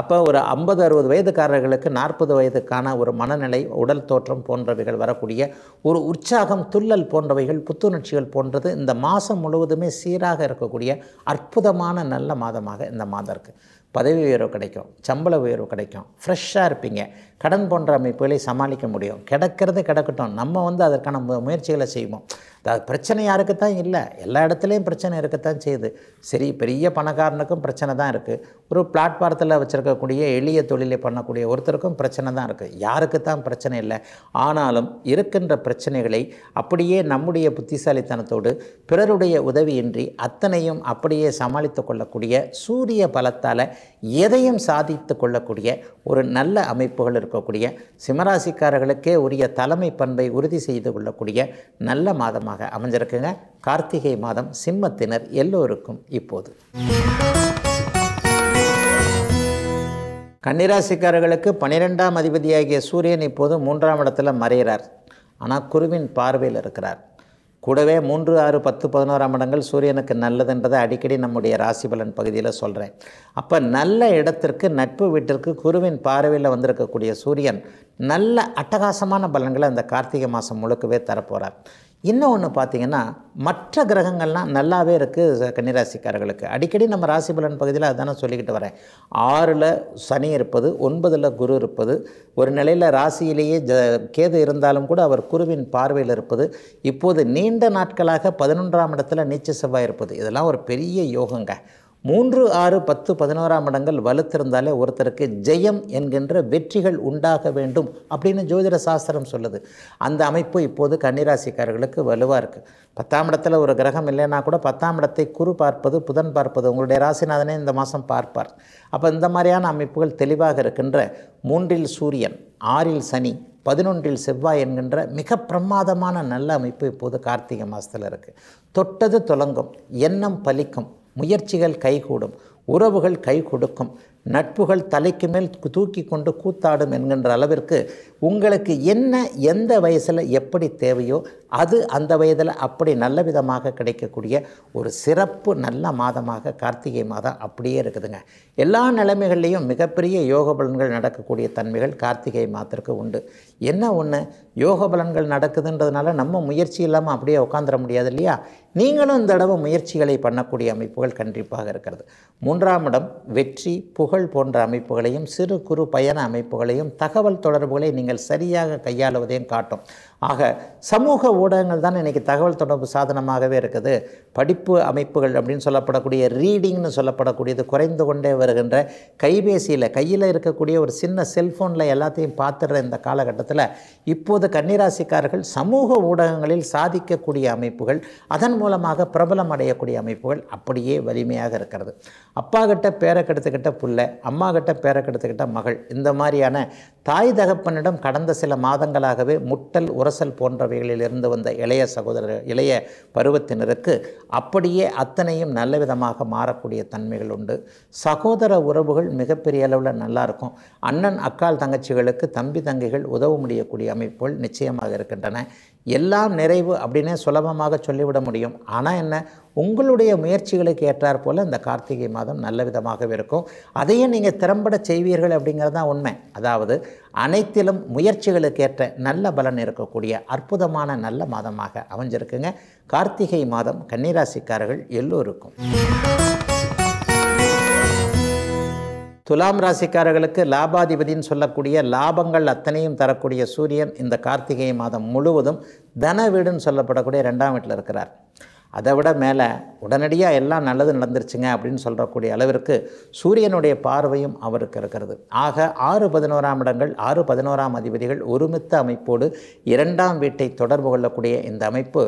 அப்போ ஒரு ஐம்பது அறுபது வயதுக்காரர்களுக்கு நாற்பது வயதுக்கான ஒரு மனநிலை உடல் தோற்றம் போன்றவைகள் வரக்கூடிய ஒரு உற்சாகம் துள்ளல் போன்றவைகள் புத்துணர்ச்சிகள் போன்றது இந்த மாதம் முழுவதுமே சீராக இருக்கக்கூடிய அற்புதமான நல்ல மாதமாக இந்த மாதம் இருக்குது பதவி உயர்வு கிடைக்கும் சம்பள உயர்வு கிடைக்கும் ஃப்ரெஷ்ஷாக இருப்பீங்க கடன் போன்ற அமைப்புகளை சமாளிக்க முடியும் கிடக்கிறது கிடக்கட்டும் நம்ம வந்து அதற்கான முயற்சிகளை செய்வோம் பிரச்சனை யாருக்குத்தான் இல்லை எல்லா இடத்துலையும் பிரச்சனை இருக்கத்தான் செய்யுது சரி பெரிய பணக்காரனுக்கும் பிரச்சனை தான் இருக்குது ஒரு பிளாட்ஃபாரத்தில் வச்சுருக்கக்கூடிய எளிய தொழிலை பண்ணக்கூடிய ஒருத்தருக்கும் பிரச்சனை தான் இருக்குது யாருக்கு தான் பிரச்சனை இல்லை ஆனாலும் இருக்கின்ற பிரச்சனைகளை அப்படியே நம்முடைய புத்திசாலித்தனத்தோடு பிறருடைய உதவியின்றி அத்தனையும் அப்படியே சமாளித்து கொள்ளக்கூடிய சூரிய பலத்தால் எதையும் சாதித்து கொள்ளக்கூடிய ஒரு நல்ல அமைப்புகள் இருக்கக்கூடிய சிம்மராசிக்காரர்களுக்கே உரிய தலைமை பண்பை உறுதி செய்து கொள்ளக்கூடிய நல்ல மாதமாக அமைஞ்சிருக்குங்க கார்த்திகை மாதம் சிம்மத்தினர் எல்லோருக்கும் இப்போது கன்னிராசிக்காரர்களுக்கு பனிரெண்டாம் அதிபதியாகிய சூரியன் இப்போது மூன்றாம் இடத்துல மறைகிறார் ஆனால் குருவின் பார்வையில் இருக்கிறார் கூடவே மூன்று ஆறு பத்து பதினோராம் இடங்கள் சூரியனுக்கு நல்லது என்பதை அடிக்கடி நம்முடைய ராசி பலன் பகுதியில் சொல்கிறேன் அப்போ நல்ல இடத்திற்கு நட்பு வீட்டிற்கு குருவின் பார்வையில் வந்திருக்கக்கூடிய சூரியன் நல்ல அட்டகாசமான பலன்களை அந்த கார்த்திகை மாதம் முழுக்கவே தரப்போகிறார் இன்னும் ஒன்று பார்த்திங்கன்னா மற்ற கிரகங்கள்லாம் நல்லாவே இருக்குது கன்னிராசிக்காரர்களுக்கு அடிக்கடி நம்ம ராசி பலன் பகுதியில் அதுதானே சொல்லிக்கிட்டு வரேன் ஆறில் சனி இருப்பது ஒன்பதில் குரு இருப்பது ஒரு நிலையில் ராசியிலேயே ஜ கேது இருந்தாலும் கூட அவர் குருவின் பார்வையில் இருப்பது இப்போது நீண்ட நாட்களாக பதினொன்றாம் இடத்துல நீச்ச செவ்வாய் இருப்பது இதெல்லாம் ஒரு பெரிய யோகங்க மூன்று ஆறு பத்து பதினோராம் இடங்கள் வலுத்திருந்தாலே ஒருத்தருக்கு ஜெயம் என்கின்ற வெற்றிகள் உண்டாக வேண்டும் அப்படின்னு ஜோதிட சாஸ்திரம் சொல்லுது அந்த அமைப்பு இப்போது கன்னிராசிக்காரர்களுக்கு வலுவாக இருக்குது பத்தாம் இடத்துல ஒரு கிரகம் இல்லைன்னா கூட பத்தாம் இடத்தை குரு பார்ப்பது புதன் பார்ப்பது உங்களுடைய ராசிநாதனே இந்த மாதம் பார்ப்பார் அப்போ இந்த மாதிரியான அமைப்புகள் தெளிவாக இருக்கின்ற மூன்றில் சூரியன் ஆறில் சனி பதினொன்றில் செவ்வாய் என்கின்ற மிக பிரமாதமான நல்ல அமைப்பு இப்போது கார்த்திகை மாதத்தில் இருக்குது தொட்டது தொடங்கும் எண்ணம் பலிக்கும் முயற்சிகள் கைகூடும் உறவுகள் கை கொடுக்கும் நட்புகள் தலைக்கு மேல் தூக்கி கொண்டு கூத்தாடும் என்கின்ற அளவிற்கு உங்களுக்கு என்ன எந்த வயசில் எப்படி தேவையோ அது அந்த வயதில் அப்படி நல்ல விதமாக கிடைக்கக்கூடிய ஒரு சிறப்பு நல்ல மாதமாக கார்த்திகை மாதம் அப்படியே இருக்குதுங்க எல்லா நிலைமைகள்லேயும் மிகப்பெரிய யோக பலன்கள் நடக்கக்கூடிய தன்மைகள் கார்த்திகை மாதத்திற்கு உண்டு என்ன ஒன்று யோக பலன்கள் நடக்குதுன்றதுனால நம்ம முயற்சி இல்லாமல் அப்படியே உட்காந்துட முடியாது இல்லையா நீங்களும் இந்த தடவை முயற்சிகளை பண்ணக்கூடிய அமைப்புகள் கண்டிப்பாக இருக்கிறது மூன்றாம் இடம் வெற்றி புகழ் போன்ற அமைப்புகளையும் சிறு குறு பயண அமைப்புகளையும் தகவல் தொடர்புகளை நீங்கள் சரியாக கையாளுவதையும் காட்டும் ஆக சமூக ஊடகங்கள் தான் இன்றைக்கி தகவல் தொடர்பு சாதனமாகவே இருக்குது படிப்பு அமைப்புகள் அப்படின்னு சொல்லப்படக்கூடிய ரீடிங்னு சொல்லப்படக்கூடியது குறைந்து கொண்டே வருகின்ற கைபேசியில் கையில் இருக்கக்கூடிய ஒரு சின்ன செல்ஃபோனில் எல்லாத்தையும் பார்த்துடுற இந்த காலகட்டத்தில் இப்போது கன்னிராசிக்காரர்கள் சமூக ஊடகங்களில் சாதிக்கக்கூடிய அமைப்புகள் அதன் மூலமாக பிரபலம் அடையக்கூடிய அமைப்புகள் அப்படியே வலிமையாக இருக்கிறது அப்பா கிட்ட பேரை கெடுத்துக்கிட்ட புள்ள அம்மா கிட்ட பேரை கெடுத்துக்கிட்ட மகள் இந்த மாதிரியான தாய் தகப்பனிடம் கடந்த சில மாதங்களாகவே முட்டல் உரசல் போன்றவைகளில் இருந்து வந்த இளைய சகோதர இளைய பருவத்தினருக்கு அப்படியே அத்தனையும் நல்ல விதமாக மாறக்கூடிய தன்மைகள் உண்டு சகோதர உறவுகள் மிகப்பெரிய அளவில் நல்லாயிருக்கும் அண்ணன் அக்கால் தங்கச்சிகளுக்கு தம்பி தங்கைகள் உதவ முடியக்கூடிய அமைப்புகள் நிச்சயமாக இருக்கின்றன எல்லாம் நிறைவு அப்படின்னு சுலபமாக சொல்லிவிட முடியும் ஆனால் என்ன உங்களுடைய முயற்சிகளுக்கு ஏற்றாற் போல் இந்த கார்த்திகை மாதம் நல்ல விதமாகவே இருக்கும் அதையும் நீங்கள் திறம்பட செய்வீர்கள் அப்படிங்கிறது தான் உண்மை அதாவது அனைத்திலும் முயற்சிகளுக்கு ஏற்ற நல்ல பலன் இருக்கக்கூடிய அற்புதமான நல்ல மாதமாக அமைஞ்சிருக்குங்க கார்த்திகை மாதம் கன்னிராசிக்காரர்கள் எல்லோருக்கும் துலாம் ராசிக்காரர்களுக்கு லாபாதிபதினு சொல்லக்கூடிய லாபங்கள் அத்தனையும் தரக்கூடிய சூரியன் இந்த கார்த்திகை மாதம் முழுவதும் தன வீடுன்னு சொல்லப்படக்கூடிய ரெண்டாம் வீட்டில் இருக்கிறார் அதை விட மேலே உடனடியாக எல்லாம் நல்லது நடந்துருச்சுங்க அப்படின்னு சொல்கிறக்கூடிய அளவிற்கு சூரியனுடைய பார்வையும் அவருக்கு இருக்கிறது ஆக ஆறு பதினோராம் இடங்கள் ஆறு பதினோராம் அதிபதிகள் ஒருமித்த அமைப்போடு இரண்டாம் வீட்டை தொடர்பு கொள்ளக்கூடிய இந்த அமைப்பு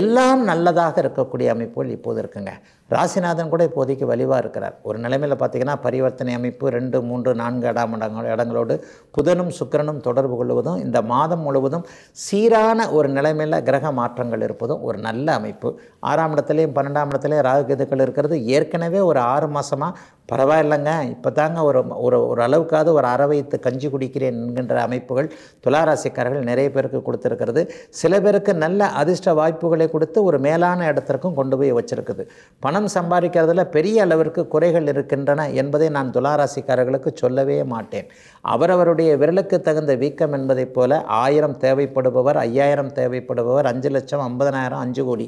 எல்லாம் நல்லதாக இருக்கக்கூடிய அமைப்புகள் இப்போது இருக்குங்க ராசிநாதன் கூட இப்போதைக்கு வலிவாக இருக்கிறார் ஒரு நிலைமையில் பார்த்திங்கன்னா பரிவர்த்தனை அமைப்பு ரெண்டு மூன்று நான்கு இடம் இடங்களோடு புதனும் சுக்கரனும் தொடர்பு கொள்வதும் இந்த மாதம் முழுவதும் சீரான ஒரு நிலைமையில் கிரக மாற்றங்கள் இருப்பதும் ஒரு நல்ல அமைப்பு ஆறாம் இடத்துலையும் பன்னெண்டாம் இடத்துலையும் ராகு கேதுக்கள் இருக்கிறது ஏற்கனவே ஒரு ஆறு மாதமாக பரவாயில்லைங்க இப்போ தாங்க ஒரு ஒரு ஒரு அளவுக்காவது ஒரு அறவைத்து கஞ்சி குடிக்கிறேன் என்கின்ற அமைப்புகள் துளாராசிக்காரர்கள் நிறைய பேருக்கு கொடுத்துருக்கிறது சில பேருக்கு நல்ல அதிர்ஷ்ட வாய்ப்புகளை கொடுத்து ஒரு மேலான இடத்திற்கும் கொண்டு போய் வச்சுருக்குது பணம் சம்பாதிக்கிறதுல பெரிய அளவிற்கு குறைகள் இருக்கின்றன என்பதை நான் துளாராசிக்காரர்களுக்கு சொல்லவே மாட்டேன் அவரவருடைய விரலுக்கு தகுந்த வீக்கம் என்பதைப் போல ஆயிரம் தேவைப்படுபவர் ஐயாயிரம் தேவைப்படுபவர் அஞ்சு லட்சம் ஐம்பதனாயிரம் அஞ்சு கோடி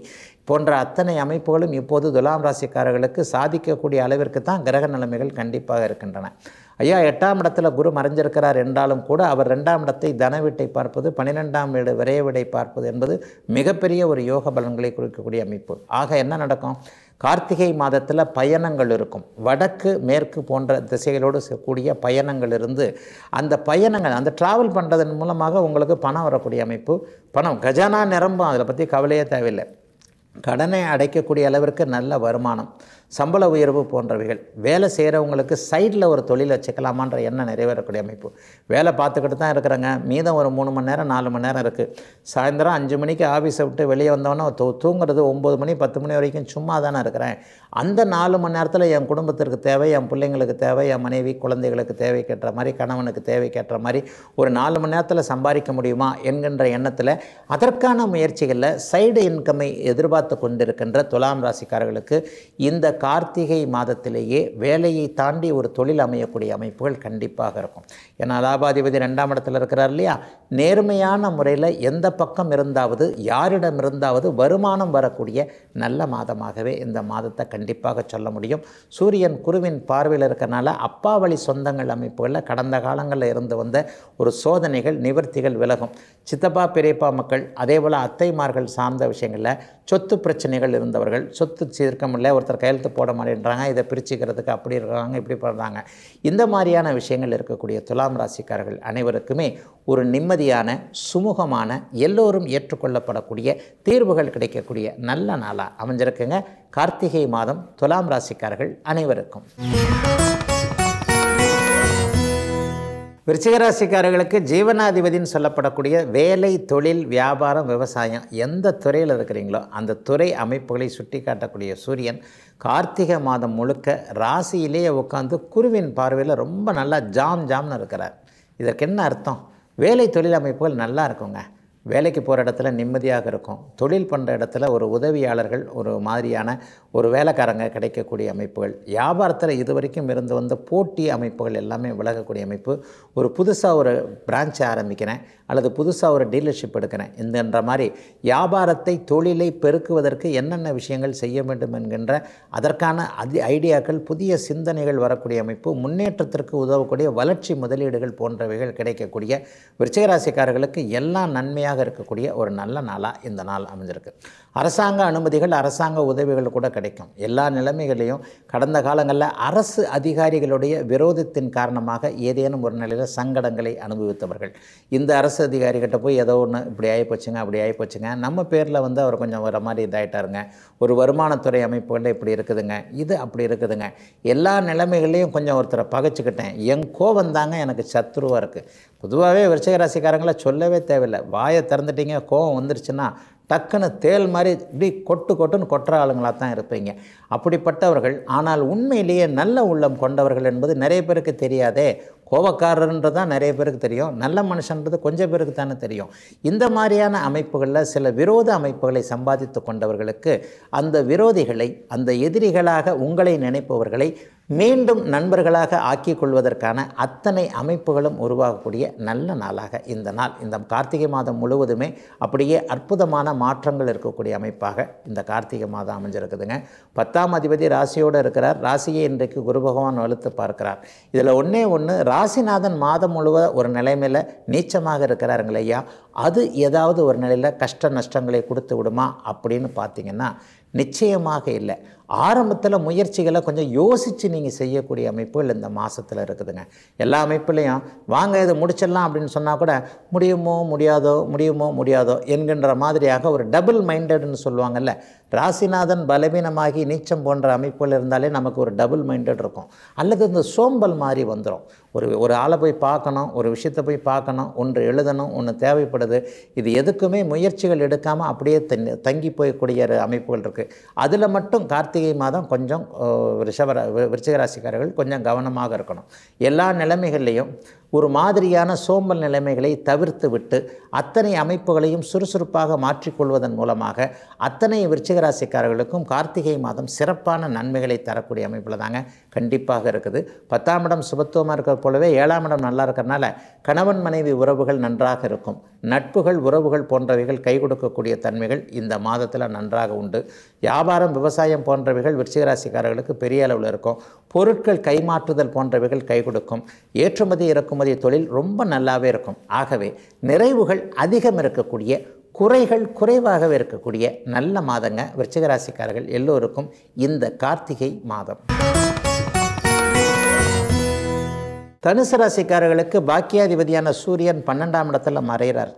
போன்ற அத்தனை அமைப்புகளும் இப்போது துலாம் ராசிக்காரர்களுக்கு சாதிக்கக்கூடிய அளவிற்கு தான் கிரக நிலைமைகள் கண்டிப்பாக இருக்கின்றன ஐயா எட்டாம் இடத்துல குரு மறைஞ்சிருக்கிறார் என்றாலும் கூட அவர் ரெண்டாம் இடத்தை தனவீட்டை பார்ப்பது பன்னிரெண்டாம் வீடு விரைய பார்ப்பது என்பது மிகப்பெரிய ஒரு யோக பலன்களை குறிக்கக்கூடிய அமைப்பு ஆக என்ன நடக்கும் கார்த்திகை மாதத்தில் பயணங்கள் இருக்கும் வடக்கு மேற்கு போன்ற திசைகளோடு கூடிய பயணங்கள் இருந்து அந்த பயணங்கள் அந்த ட்ராவல் பண்ணுறதன் மூலமாக உங்களுக்கு பணம் வரக்கூடிய அமைப்பு பணம் கஜானா நிரம்பும் அதில் பற்றி கவலையே தேவையில்லை கடனை அடைக்கக்கூடிய அளவிற்கு நல்ல வருமானம் சம்பள உயர்வு போன்றவைகள் வேலை செய்கிறவங்களுக்கு சைடில் ஒரு தொழில் வச்சுக்கலாமான்ற எண்ணம் நிறைவேறக்கூடிய அமைப்பு வேலை பார்த்துக்கிட்டு தான் இருக்கிறாங்க மீதம் ஒரு மூணு மணி நேரம் நாலு மணி நேரம் இருக்குது சாயந்தரம் அஞ்சு மணிக்கு ஆஃபீஸை விட்டு வெளியே வந்தோன்னா தூ தூங்குறது ஒம்பது மணி பத்து மணி வரைக்கும் சும்மா தானே இருக்கிறேன் அந்த நாலு மணி நேரத்தில் என் குடும்பத்திற்கு தேவை என் பிள்ளைங்களுக்கு தேவை என் மனைவி குழந்தைகளுக்கு தேவை கேட்டுற மாதிரி கணவனுக்கு தேவை கேட்டுற மாதிரி ஒரு நாலு மணி நேரத்தில் சம்பாதிக்க முடியுமா என்கின்ற எண்ணத்தில் அதற்கான முயற்சிகளில் சைடு இன்கம்மை எதிர்பார்த்து கொண்டிருக்கின்ற துலாம் ராசிக்காரர்களுக்கு இந்த கார்த்திகை மாதத்திலேயே வேலையை தாண்டி ஒரு தொழில் அமையக்கூடிய அமைப்புகள் கண்டிப்பாக இருக்கும் ஏன்னா லாபாதிபதி ரெண்டாம் இடத்துல இருக்கிறார் இல்லையா நேர்மையான முறையில் எந்த பக்கம் இருந்தாவது யாரிடம் இருந்தாவது வருமானம் வரக்கூடிய நல்ல மாதமாகவே இந்த மாதத்தை கண்டிப்பாக சொல்ல முடியும் சூரியன் குருவின் பார்வையில் இருக்கிறனால அப்பாவளி சொந்தங்கள் அமைப்புகளில் கடந்த காலங்களில் இருந்து வந்த ஒரு சோதனைகள் நிவர்த்திகள் விலகும் சித்தப்பா பெரியப்பா மக்கள் அதே போல் அத்தைமார்கள் சார்ந்த விஷயங்களில் சொத்து பிரச்சனைகள் இருந்தவர்கள் சொத்து சீர்க்கம் இல்லை ஒருத்தர் கையெழுத்து போட மாட்டேன்றாங்க இதை பிரிச்சுக்கிறதுக்கு அப்படி இருக்கிறாங்க இப்படி பண்ணுறாங்க இந்த மாதிரியான விஷயங்கள் இருக்கக்கூடிய துலாம் ராசிக்காரர்கள் அனைவருக்குமே ஒரு நிம்மதியான சுமூகமான எல்லோரும் ஏற்றுக்கொள்ளப்படக்கூடிய தீர்வுகள் கிடைக்கக்கூடிய நல்ல நாளாக அமைஞ்சிருக்குங்க கார்த்திகை மாதம் துலாம் ராசிக்காரர்கள் அனைவருக்கும் விருச்சிகராசிக்காரர்களுக்கு ஜீவனாதிபதினு சொல்லப்படக்கூடிய வேலை தொழில் வியாபாரம் விவசாயம் எந்த துறையில் இருக்கிறீங்களோ அந்த துறை அமைப்புகளை சுட்டி காட்டக்கூடிய சூரியன் கார்த்திகை மாதம் முழுக்க ராசியிலேயே உட்காந்து குருவின் பார்வையில் ரொம்ப நல்லா ஜாம் ஜாம்னு இருக்கிறார் இதற்கு என்ன அர்த்தம் வேலை தொழில் அமைப்புகள் நல்லா இருக்குங்க வேலைக்கு போகிற இடத்துல நிம்மதியாக இருக்கும் தொழில் பண்ணுற இடத்துல ஒரு உதவியாளர்கள் ஒரு மாதிரியான ஒரு வேலைக்காரங்க கிடைக்கக்கூடிய அமைப்புகள் வியாபாரத்தில் இது வரைக்கும் இருந்து வந்த போட்டி அமைப்புகள் எல்லாமே விலகக்கூடிய அமைப்பு ஒரு புதுசாக ஒரு பிரான்ச்சை ஆரம்பிக்கிறேன் அல்லது புதுசாக ஒரு டீலர்ஷிப் எடுக்கிறேன் என்கின்ற மாதிரி வியாபாரத்தை தொழிலை பெருக்குவதற்கு என்னென்ன விஷயங்கள் செய்ய வேண்டும் என்கின்ற அதற்கான அதி ஐடியாக்கள் புதிய சிந்தனைகள் வரக்கூடிய அமைப்பு முன்னேற்றத்திற்கு உதவக்கூடிய வளர்ச்சி முதலீடுகள் போன்றவைகள் கிடைக்கக்கூடிய விருச்சிகராசிக்காரர்களுக்கு எல்லாம் நன்மையாக இருக்கக்கூடிய ஒரு நல்ல நாளாக இந்த நாள் அமைஞ்சிருக்கு அரசாங்க அனுமதிகள் அரசாங்க உதவிகள் கூட கிடைக்கும் எல்லா நிலைமைகளையும் கடந்த காலங்களில் அரசு அதிகாரிகளுடைய விரோதத்தின் காரணமாக ஏதேனும் ஒரு நிலையில் சங்கடங்களை அனுபவித்தவர்கள் இந்த அரசு அரசு அதிகாரிகிட்ட போய் ஏதோ ஒன்று இப்படி ஆகிப்போச்சுங்க அப்படி ஆகிப்போச்சுங்க நம்ம பேரில் வந்து அவர் கொஞ்சம் வர மாதிரி இதாகிட்டாருங்க ஒரு வருமானத்துறை அமைப்புகளில் இப்படி இருக்குதுங்க இது அப்படி இருக்குதுங்க எல்லா நிலைமைகள்லேயும் கொஞ்சம் ஒருத்தரை பகைச்சிக்கிட்டேன் என் கோவம் தாங்க எனக்கு சத்ருவாக இருக்குது பொதுவாகவே விருச்சக ராசிக்காரங்களை சொல்லவே தேவையில்லை வாயை திறந்துட்டீங்க கோவம் வந்துருச்சுன்னா டக்குன்னு தேல் மாதிரி இப்படி கொட்டு கொட்டுன்னு கொட்டுற ஆளுங்களாக தான் இருப்பீங்க அப்படிப்பட்டவர்கள் ஆனால் உண்மையிலேயே நல்ல உள்ளம் கொண்டவர்கள் என்பது நிறைய பேருக்கு தெரியாதே கோபக்காரர்ன்றது தான் நிறைய பேருக்கு தெரியும் நல்ல மனுஷன்றது கொஞ்சம் பேருக்கு தானே தெரியும் இந்த மாதிரியான அமைப்புகளில் சில விரோத அமைப்புகளை சம்பாதித்து கொண்டவர்களுக்கு அந்த விரோதிகளை அந்த எதிரிகளாக உங்களை நினைப்பவர்களை மீண்டும் நண்பர்களாக ஆக்கிக் கொள்வதற்கான அத்தனை அமைப்புகளும் உருவாகக்கூடிய நல்ல நாளாக இந்த நாள் இந்த கார்த்திகை மாதம் முழுவதுமே அப்படியே அற்புதமான மாற்றங்கள் இருக்கக்கூடிய அமைப்பாக இந்த கார்த்திகை மாதம் அமைஞ்சிருக்குதுங்க பத்தாம் அதிபதி ராசியோடு இருக்கிறார் ராசியை இன்றைக்கு குரு பகவான் வலுத்து பார்க்கிறார் இதில் ஒன்றே ஒன்று ராசிநாதன் மாதம் முழுவதும் ஒரு நிலைமையில் நீச்சமாக இருக்கிறாருங்களையா அது ஏதாவது ஒரு நிலையில் கஷ்ட நஷ்டங்களை கொடுத்து விடுமா அப்படின்னு பார்த்தீங்கன்னா நிச்சயமாக இல்லை ஆரம்பத்தில் முயற்சிகளை கொஞ்சம் யோசித்து நீங்கள் செய்யக்கூடிய அமைப்பு இல்லை இந்த மாதத்தில் இருக்குதுங்க எல்லா அமைப்புலேயும் வாங்க இதை முடிச்சிடலாம் அப்படின்னு சொன்னால் கூட முடியுமோ முடியாதோ முடியுமோ முடியாதோ என்கின்ற மாதிரியாக ஒரு டபுள் மைண்டட்னு சொல்லுவாங்கல்ல ராசிநாதன் பலவீனமாகி நீச்சம் போன்ற அமைப்புகள் இருந்தாலே நமக்கு ஒரு டபுள் மைண்டட் இருக்கும் அல்லது இந்த சோம்பல் மாதிரி வந்துடும் ஒரு ஒரு ஆளை போய் பார்க்கணும் ஒரு விஷயத்தை போய் பார்க்கணும் ஒன்று எழுதணும் ஒன்று தேவைப்படுது இது எதுக்குமே முயற்சிகள் எடுக்காமல் அப்படியே தங்கி போயக்கூடிய அமைப்புகள் இருக்குது அதில் மட்டும் கார்த்திகை மாதம் கொஞ்சம் ரிஷபரா விருச்சிகராசிக்காரர்கள் கொஞ்சம் கவனமாக இருக்கணும் எல்லா நிலைமைகள்லேயும் ஒரு மாதிரியான சோம்பல் நிலைமைகளை தவிர்த்து விட்டு அத்தனை அமைப்புகளையும் சுறுசுறுப்பாக மாற்றிக்கொள்வதன் மூலமாக அத்தனை விருச்சிக ராசிக்காரர்களுக்கும் கார்த்திகை மாதம் சிறப்பான நன்மைகளை தரக்கூடிய அமைப்பில் தாங்க கண்டிப்பாக இருக்குது பத்தாம் இடம் சுபத்துவமாக இருக்க போலவே ஏழாம் இடம் நல்லா இருக்கிறனால கணவன் மனைவி உறவுகள் நன்றாக இருக்கும் நட்புகள் உறவுகள் போன்றவைகள் கை கொடுக்கக்கூடிய தன்மைகள் இந்த மாதத்தில் நன்றாக உண்டு வியாபாரம் விவசாயம் போன்றவைகள் விருச்சிகராசிக்காரர்களுக்கு பெரிய அளவில் இருக்கும் பொருட்கள் கைமாற்றுதல் போன்றவைகள் கை கொடுக்கும் ஏற்றுமதி இறக்குமதி தொழில் ரொம்ப நல்லாவே இருக்கும் ஆகவே நிறைவுகள் அதிகம் இருக்கக்கூடிய குறைகள் குறைவாகவே இருக்கக்கூடிய நல்ல மாதங்க விருச்சிகராசிக்காரர்கள் எல்லோருக்கும் இந்த கார்த்திகை மாதம் தனுசு ராசிக்காரர்களுக்கு பாக்கியாதிபதியான சூரியன் பன்னெண்டாம் இடத்துல மறைகிறார்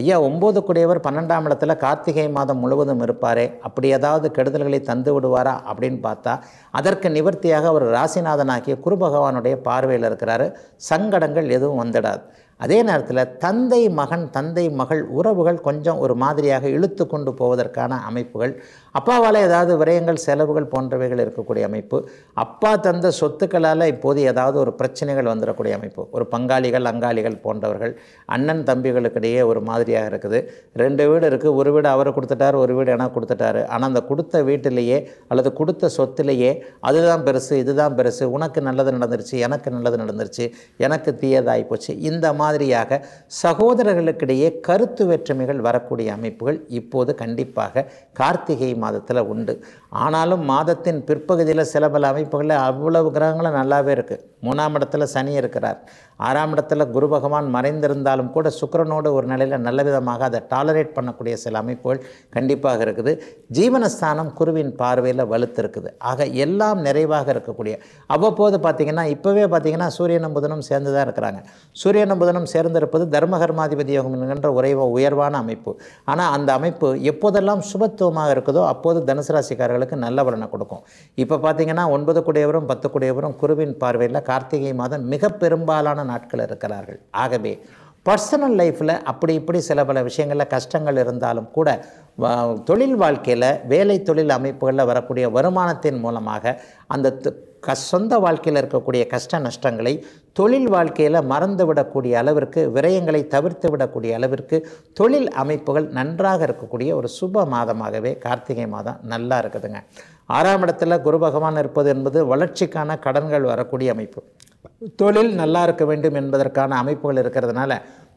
ஐயா ஒம்பது கூடியவர் பன்னெண்டாம் இடத்துல கார்த்திகை மாதம் முழுவதும் இருப்பாரே அப்படி ஏதாவது கெடுதல்களை தந்து விடுவாரா அப்படின்னு பார்த்தா அதற்கு நிவர்த்தியாக அவர் ராசிநாதனாகிய குரு பகவானுடைய பார்வையில் இருக்கிறாரு சங்கடங்கள் எதுவும் வந்துடாது அதே நேரத்தில் தந்தை மகன் தந்தை மகள் உறவுகள் கொஞ்சம் ஒரு மாதிரியாக இழுத்து கொண்டு போவதற்கான அமைப்புகள் அப்பாவால் ஏதாவது விரயங்கள் செலவுகள் போன்றவைகள் இருக்கக்கூடிய அமைப்பு அப்பா தந்த சொத்துக்களால் இப்போது ஏதாவது ஒரு பிரச்சனைகள் வந்துடக்கூடிய அமைப்பு ஒரு பங்காளிகள் அங்காளிகள் போன்றவர்கள் அண்ணன் தம்பிகளுக்கிடையே ஒரு மாதிரியாக இருக்குது ரெண்டு வீடு இருக்குது ஒரு வீடு அவர் கொடுத்துட்டார் ஒரு வீடு என கொடுத்துட்டாரு ஆனால் அந்த கொடுத்த வீட்டிலேயே அல்லது கொடுத்த சொத்திலேயே அதுதான் பெருசு இதுதான் பெருசு உனக்கு நல்லது நடந்துருச்சு எனக்கு நல்லது நடந்துருச்சு எனக்கு தீயதாகி போச்சு இந்த மாதிரியாக சகோதரர்களுக்கிடையே கருத்து வேற்றுமைகள் வரக்கூடிய அமைப்புகள் இப்போது கண்டிப்பாக கார்த்திகை மாதத்தில் உண்டு ஆனாலும் மாதத்தின் பிற்பகுதியில் சில பல அமைப்புகளில் அவ்வளவு கிரகங்களும் நல்லாவே இருக்குது மூணாம் இடத்துல சனி இருக்கிறார் ஆறாம் இடத்துல குரு பகவான் மறைந்திருந்தாலும் கூட சுக்கரனோடு ஒரு நிலையில் நல்ல விதமாக அதை டாலரேட் பண்ணக்கூடிய சில அமைப்புகள் கண்டிப்பாக இருக்குது ஜீவனஸ்தானம் குருவின் பார்வையில் வலுத்திருக்குது ஆக எல்லாம் நிறைவாக இருக்கக்கூடிய அவ்வப்போது பார்த்திங்கன்னா இப்போவே பார்த்திங்கன்னா சூரியனும் புதனும் சேர்ந்து தான் இருக்கிறாங்க சூரியனும் புதனும் சேர்ந்திருப்பது தர்மகர்மாதிபதி யோகம் என்கின்ற உரை உயர்வான அமைப்பு ஆனால் அந்த அமைப்பு எப்போதெல்லாம் சுபத்துவமாக இருக்குதோ அப்போது தனுசு ராசிக்காரர்களுக்கு நல்ல பலனை கொடுக்கும் இப்போ பார்த்தீங்கன்னா ஒன்பது குடையவரும் பத்து குடையவரும் குருவின் பார்வையில் கார்த்திகை மாதம் மிக பெரும்பாலான நாட்கள் இருக்கிறார்கள் ஆகவே பர்சனல் லைஃப்பில் அப்படி இப்படி சில பல விஷயங்களில் கஷ்டங்கள் இருந்தாலும் கூட தொழில் வாழ்க்கையில் வேலை தொழில் அமைப்புகளில் வரக்கூடிய வருமானத்தின் மூலமாக அந்த க சொந்த வாழ்க்கையில் இருக்கக்கூடிய கஷ்ட நஷ்டங்களை தொழில் வாழ்க்கையில் மறந்துவிடக்கூடிய அளவிற்கு விரயங்களை தவிர்த்து விடக்கூடிய அளவிற்கு தொழில் அமைப்புகள் நன்றாக இருக்கக்கூடிய ஒரு சுப மாதமாகவே கார்த்திகை மாதம் நல்லா இருக்குதுங்க ஆறாம் இடத்துல குரு பகவான் இருப்பது என்பது வளர்ச்சிக்கான கடன்கள் வரக்கூடிய அமைப்பு தொழில் நல்லா இருக்க வேண்டும் என்பதற்கான அமைப்புகள் இருக்கிறதுனால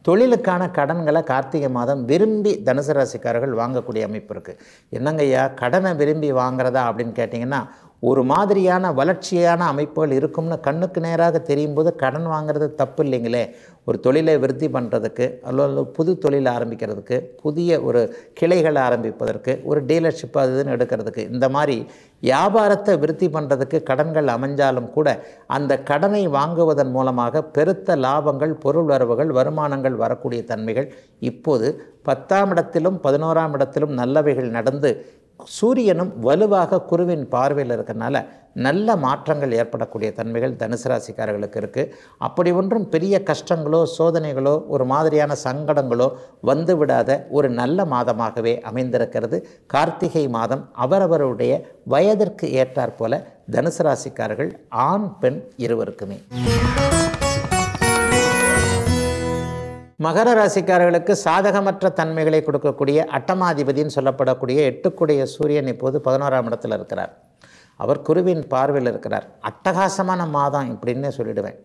தொழிலுக்கான கடன்களை கார்த்திகை மாதம் விரும்பி தனுசு ராசிக்காரர்கள் வாங்கக்கூடிய அமைப்பு இருக்குது என்னங்கய்யா கடனை விரும்பி வாங்குறதா அப்படின்னு கேட்டிங்கன்னா ஒரு மாதிரியான வளர்ச்சியான அமைப்புகள் இருக்கும்னு கண்ணுக்கு நேராக தெரியும் போது கடன் வாங்குறது தப்பு இல்லைங்களே ஒரு தொழிலை விருத்தி பண்ணுறதுக்கு அல்லது புது தொழில் ஆரம்பிக்கிறதுக்கு புதிய ஒரு கிளைகளை ஆரம்பிப்பதற்கு ஒரு டீலர்ஷிப் அது இதுன்னு எடுக்கிறதுக்கு இந்த மாதிரி வியாபாரத்தை விருத்தி பண்ணுறதுக்கு கடன்கள் அமைஞ்சாலும் கூட அந்த கடனை வாங்குவதன் மூலமாக பெருத்த லாபங்கள் பொருள் வரவுகள் வருமானங்கள் வரக்கூடிய தன்மைகள் இப்போது பத்தாம் இடத்திலும் பதினோராம் இடத்திலும் நல்லவைகள் நடந்து சூரியனும் வலுவாக குருவின் பார்வையில் இருக்கிறனால நல்ல மாற்றங்கள் ஏற்படக்கூடிய தன்மைகள் தனுசு ராசிக்காரர்களுக்கு இருக்குது அப்படி ஒன்றும் பெரிய கஷ்டங்களோ சோதனைகளோ ஒரு மாதிரியான சங்கடங்களோ வந்து விடாத ஒரு நல்ல மாதமாகவே அமைந்திருக்கிறது கார்த்திகை மாதம் அவரவருடைய வயதிற்கு ஏற்றாற்போல தனுசு ராசிக்காரர்கள் ஆண் பெண் இருவருக்குமே மகர ராசிக்காரர்களுக்கு சாதகமற்ற தன்மைகளை கொடுக்கக்கூடிய அட்டமாதிபதினு சொல்லப்படக்கூடிய எட்டுக்குடைய சூரியன் இப்போது பதினோராம் இடத்தில் இருக்கிறார் அவர் குருவின் பார்வையில் இருக்கிறார் அட்டகாசமான மாதம் இப்படின்னு சொல்லிடுவேன்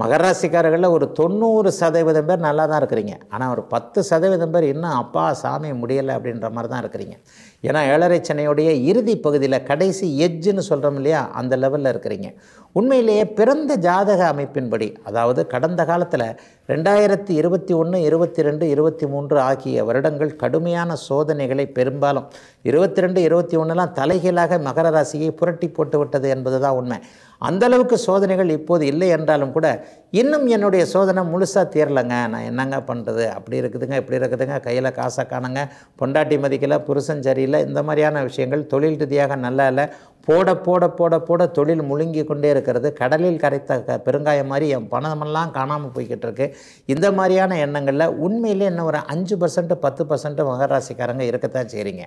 மகராசிக்காரர்களில் ஒரு தொண்ணூறு சதவீதம் பேர் நல்லா தான் இருக்கிறீங்க ஆனால் ஒரு பத்து சதவீதம் பேர் இன்னும் அப்பா சாமி முடியலை அப்படின்ற மாதிரி தான் இருக்கிறீங்க ஏன்னா ஏழரை சென்னையுடைய இறுதி பகுதியில் கடைசி எஜ்ஜுன்னு சொல்கிறோம் இல்லையா அந்த லெவலில் இருக்கிறீங்க உண்மையிலேயே பிறந்த ஜாதக அமைப்பின்படி அதாவது கடந்த காலத்தில் ரெண்டாயிரத்தி இருபத்தி ஒன்று இருபத்தி ரெண்டு இருபத்தி மூன்று ஆகிய வருடங்கள் கடுமையான சோதனைகளை பெரும்பாலும் இருபத்தி ரெண்டு இருபத்தி ஒன்றுலாம் தலைகீழாக மகர ராசியை புரட்டி போட்டு விட்டது என்பது தான் உண்மை அந்தளவுக்கு சோதனைகள் இப்போது இல்லை என்றாலும் கூட இன்னும் என்னுடைய சோதனை முழுசாக தீரலைங்க நான் என்னங்க பண்ணுறது அப்படி இருக்குதுங்க இப்படி இருக்குதுங்க கையில் காசை காணுங்க பொண்டாட்டி மதிக்கலை புருஷன் சரியில்லை இந்த மாதிரியான விஷயங்கள் தொழில் ரீதியாக நல்லா இல்லை போட போட போட போட தொழில் முழுங்கி கொண்டே இருக்கிறது கடலில் கரைத்த பெருங்காயம் மாதிரி என் பணமெல்லாம் காணாமல் போய்கிட்டு இருக்கு இந்த மாதிரியான எண்ணங்களில் உண்மையிலே என்ன ஒரு அஞ்சு பர்சன்ட் பத்து பர்சன்ட் மகராசிக்காரங்க இருக்கத்தான் செய்கிறீங்க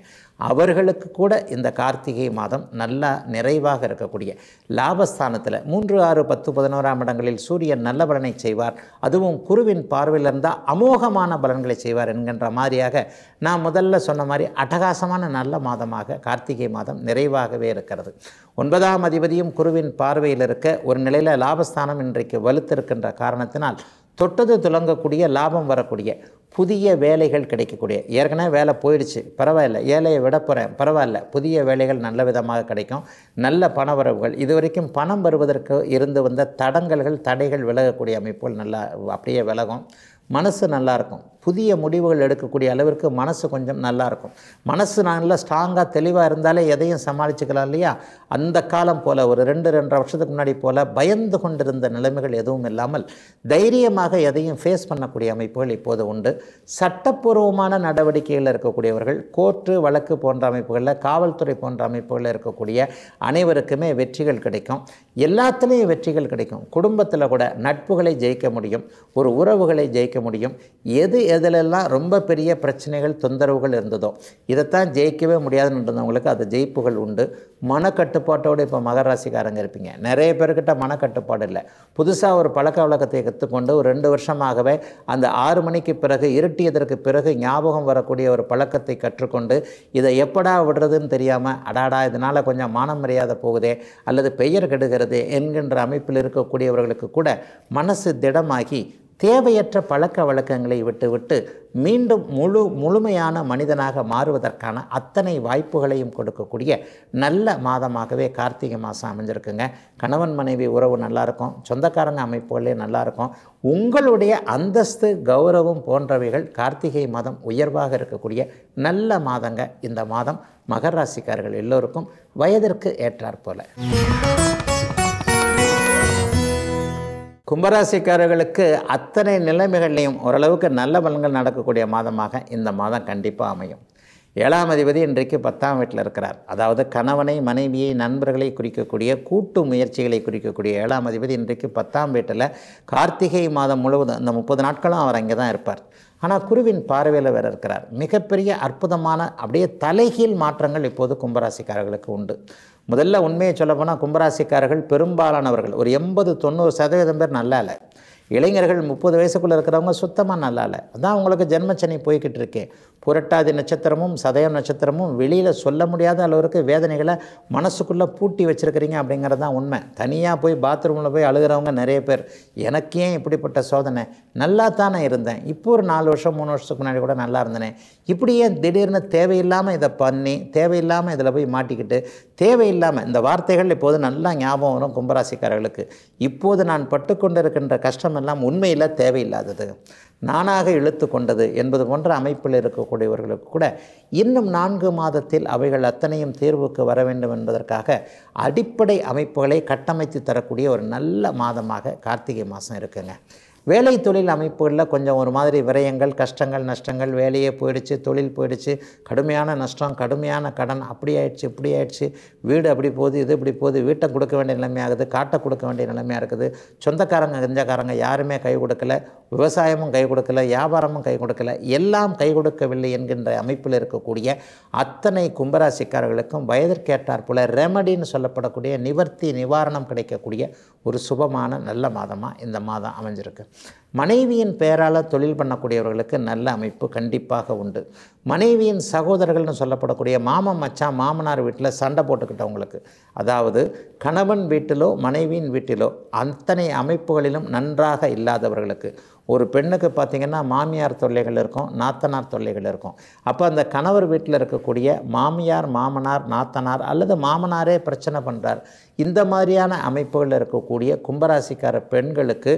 அவர்களுக்கு கூட இந்த கார்த்திகை மாதம் நல்லா நிறைவாக இருக்கக்கூடிய லாபஸ்தானத்தில் மூன்று ஆறு பத்து பதினோராம் இடங்களில் சூரியன் நல்ல பலனை செய்வார் அதுவும் குருவின் பார்வையில் இருந்தால் அமோகமான பலன்களை செய்வார் என்கின்ற மாதிரியாக நான் முதல்ல சொன்ன மாதிரி அட்டகாசமான நல்ல மாதமாக கார்த்திகை மாதம் நிறைவாகவே இருக்கிறது இருக்கிறது ஒன்பதாம் அதிபதியும் குருவின் பார்வையில் இருக்க ஒரு நிலையில் லாபஸ்தானம் இன்றைக்கு வலுத்திருக்கின்ற காரணத்தினால் தொட்டது துலங்கக்கூடிய லாபம் வரக்கூடிய புதிய வேலைகள் கிடைக்கக்கூடிய ஏற்கனவே வேலை போயிடுச்சு பரவாயில்ல ஏழையை விட போகிறேன் பரவாயில்ல புதிய வேலைகள் நல்ல விதமாக கிடைக்கும் நல்ல வரவுகள் இது வரைக்கும் பணம் வருவதற்கு இருந்து வந்த தடங்கல்கள் தடைகள் விலகக்கூடிய அமைப்புகள் நல்லா அப்படியே விலகும் மனசு நல்லாயிருக்கும் புதிய முடிவுகள் எடுக்கக்கூடிய அளவிற்கு மனசு கொஞ்சம் நல்லாயிருக்கும் மனசு நல்லா ஸ்ட்ராங்காக தெளிவாக இருந்தாலே எதையும் சமாளிச்சுக்கலாம் இல்லையா அந்த காலம் போல் ஒரு ரெண்டு ரெண்டரை வருஷத்துக்கு முன்னாடி போல் பயந்து கொண்டிருந்த நிலைமைகள் எதுவும் இல்லாமல் தைரியமாக எதையும் ஃபேஸ் பண்ணக்கூடிய அமைப்புகள் இப்போது உண்டு சட்டப்பூர்வமான நடவடிக்கைகளில் இருக்கக்கூடியவர்கள் கோர்ட்டு வழக்கு போன்ற அமைப்புகளில் காவல்துறை போன்ற அமைப்புகளில் இருக்கக்கூடிய அனைவருக்குமே வெற்றிகள் கிடைக்கும் எல்லாத்துலேயும் வெற்றிகள் கிடைக்கும் குடும்பத்தில் கூட நட்புகளை ஜெயிக்க முடியும் ஒரு உறவுகளை ஜெயிக்க முடியும் எது எதுலெல்லாம் ரொம்ப பெரிய பிரச்சனைகள் தொந்தரவுகள் இருந்ததோ இதைத்தான் ஜெயிக்கவே முடியாதுன்னு இருந்தவங்களுக்கு அது ஜெயிப்புகள் உண்டு மனக்கட்டுப்பாட்டோடு இப்போ மகராசிக்காரங்க இருப்பீங்க நிறைய பேர்கிட்ட மனக்கட்டுப்பாடு இல்லை புதுசாக ஒரு பழக்க வழக்கத்தை கற்றுக்கொண்டு ஒரு ரெண்டு வருஷமாகவே அந்த ஆறு மணிக்கு பிறகு இருட்டியதற்கு பிறகு ஞாபகம் வரக்கூடிய ஒரு பழக்கத்தை கற்றுக்கொண்டு இதை எப்படா விடுறதுன்னு தெரியாமல் அடாடா இதனால் கொஞ்சம் மானம் மரியாதை போகுதே அல்லது பெயர் கெடுகிறது என்கின்ற அமைப்பில் இருக்கக்கூடியவர்களுக்கு கூட மனசு திடமாகி தேவையற்ற பழக்க வழக்கங்களை விட்டுவிட்டு மீண்டும் முழு முழுமையான மனிதனாக மாறுவதற்கான அத்தனை வாய்ப்புகளையும் கொடுக்கக்கூடிய நல்ல மாதமாகவே கார்த்திகை மாதம் அமைஞ்சிருக்குங்க கணவன் மனைவி உறவு நல்லாயிருக்கும் சொந்தக்காரங்க அமைப்புகளே நல்லாயிருக்கும் உங்களுடைய அந்தஸ்து கௌரவம் போன்றவைகள் கார்த்திகை மாதம் உயர்வாக இருக்கக்கூடிய நல்ல மாதங்க இந்த மாதம் மகராசிக்காரர்கள் எல்லோருக்கும் வயதிற்கு ஏற்றாற்போல் கும்பராசிக்காரர்களுக்கு அத்தனை நிலைமைகள்லையும் ஓரளவுக்கு நல்ல பலன்கள் நடக்கக்கூடிய மாதமாக இந்த மாதம் கண்டிப்பாக அமையும் ஏழாம் அதிபதி இன்றைக்கு பத்தாம் வீட்டில் இருக்கிறார் அதாவது கணவனை மனைவியை நண்பர்களை குறிக்கக்கூடிய கூட்டு முயற்சிகளை குறிக்கக்கூடிய ஏழாம் அதிபதி இன்றைக்கு பத்தாம் வீட்டில் கார்த்திகை மாதம் முழுவதும் அந்த முப்பது நாட்களும் அவர் அங்கே தான் இருப்பார் ஆனால் குருவின் பார்வையில் வேறு இருக்கிறார் மிகப்பெரிய அற்புதமான அப்படியே தலைகீழ் மாற்றங்கள் இப்போது கும்பராசிக்காரர்களுக்கு உண்டு முதல்ல உண்மையை சொல்லப்போனால் கும்பராசிக்காரர்கள் பெரும்பாலானவர்கள் ஒரு எண்பது தொண்ணூறு சதவீதம் பேர் நல்லா இல்லை இளைஞர்கள் முப்பது வயசுக்குள்ளே இருக்கிறவங்க சுத்தமாக நல்லா இல்லை அதான் அவங்களுக்கு ஜென்மச்சனி போய்கிட்டு இருக்கேன் புரட்டாதி நட்சத்திரமும் சதயம் நட்சத்திரமும் வெளியில் சொல்ல முடியாத அளவுக்கு வேதனைகளை மனசுக்குள்ளே பூட்டி வச்சுருக்கிறீங்க அப்படிங்கிறது தான் உண்மை தனியாக போய் பாத்ரூமில் போய் அழுகிறவங்க நிறைய பேர் எனக்கு ஏன் இப்படிப்பட்ட சோதனை நல்லா நான் இருந்தேன் இப்போ ஒரு நாலு வருஷம் மூணு வருஷத்துக்கு முன்னாடி கூட நல்லா இருந்தேனே இப்படியே திடீர்னு தேவையில்லாமல் இதை பண்ணி தேவையில்லாமல் இதில் போய் மாட்டிக்கிட்டு தேவையில்லாமல் இந்த வார்த்தைகள் இப்போது நல்லா ஞாபகம் வரும் கும்பராசிக்காரர்களுக்கு இப்போது நான் பட்டுக்கொண்டிருக்கின்ற கஷ்டமெல்லாம் உண்மையில் தேவையில்லாதது நானாக இழுத்து கொண்டது என்பது போன்ற அமைப்பில் இருக்கக்கூடியவர்களுக்கு கூட இன்னும் நான்கு மாதத்தில் அவைகள் அத்தனையும் தேர்வுக்கு வர வேண்டும் என்பதற்காக அடிப்படை அமைப்புகளை கட்டமைத்து தரக்கூடிய ஒரு நல்ல மாதமாக கார்த்திகை மாதம் இருக்குங்க வேலை தொழில் அமைப்புகளில் கொஞ்சம் ஒரு மாதிரி விரயங்கள் கஷ்டங்கள் நஷ்டங்கள் வேலையே போயிடுச்சு தொழில் போயிடுச்சு கடுமையான நஷ்டம் கடுமையான கடன் அப்படி ஆயிடுச்சு இப்படி ஆயிடுச்சு வீடு அப்படி போகுது இது இப்படி போகுது வீட்டை கொடுக்க வேண்டிய நிலைமையாகுது காட்டை கொடுக்க வேண்டிய நிலைமையாக இருக்குது சொந்தக்காரங்க கஞ்சக்காரங்க யாருமே கை கொடுக்கல விவசாயமும் கை கொடுக்கல வியாபாரமும் கை கொடுக்கல எல்லாம் கை கொடுக்கவில்லை என்கின்ற அமைப்பில் இருக்கக்கூடிய அத்தனை கும்பராசிக்காரர்களுக்கும் வயதிற்கேற்றார் போல ரெமடின்னு சொல்லப்படக்கூடிய நிவர்த்தி நிவாரணம் கிடைக்கக்கூடிய ஒரு சுபமான நல்ல மாதமாக இந்த மாதம் அமைஞ்சிருக்கு மனைவியின் பெயரால் தொழில் பண்ணக்கூடியவர்களுக்கு நல்ல அமைப்பு கண்டிப்பாக உண்டு மனைவியின் சகோதரர்கள்னு சொல்லப்படக்கூடிய மாமன் மச்சான் மாமனார் வீட்டில் சண்டை போட்டுக்கிட்டவங்களுக்கு அதாவது கணவன் வீட்டிலோ மனைவியின் வீட்டிலோ அத்தனை அமைப்புகளிலும் நன்றாக இல்லாதவர்களுக்கு ஒரு பெண்ணுக்கு பார்த்திங்கன்னா மாமியார் தொல்லைகள் இருக்கும் நாத்தனார் தொல்லைகள் இருக்கும் அப்போ அந்த கணவர் வீட்டில் இருக்கக்கூடிய மாமியார் மாமனார் நாத்தனார் அல்லது மாமனாரே பிரச்சனை பண்ணுறார் இந்த மாதிரியான அமைப்புகளில் இருக்கக்கூடிய கும்பராசிக்கார பெண்களுக்கு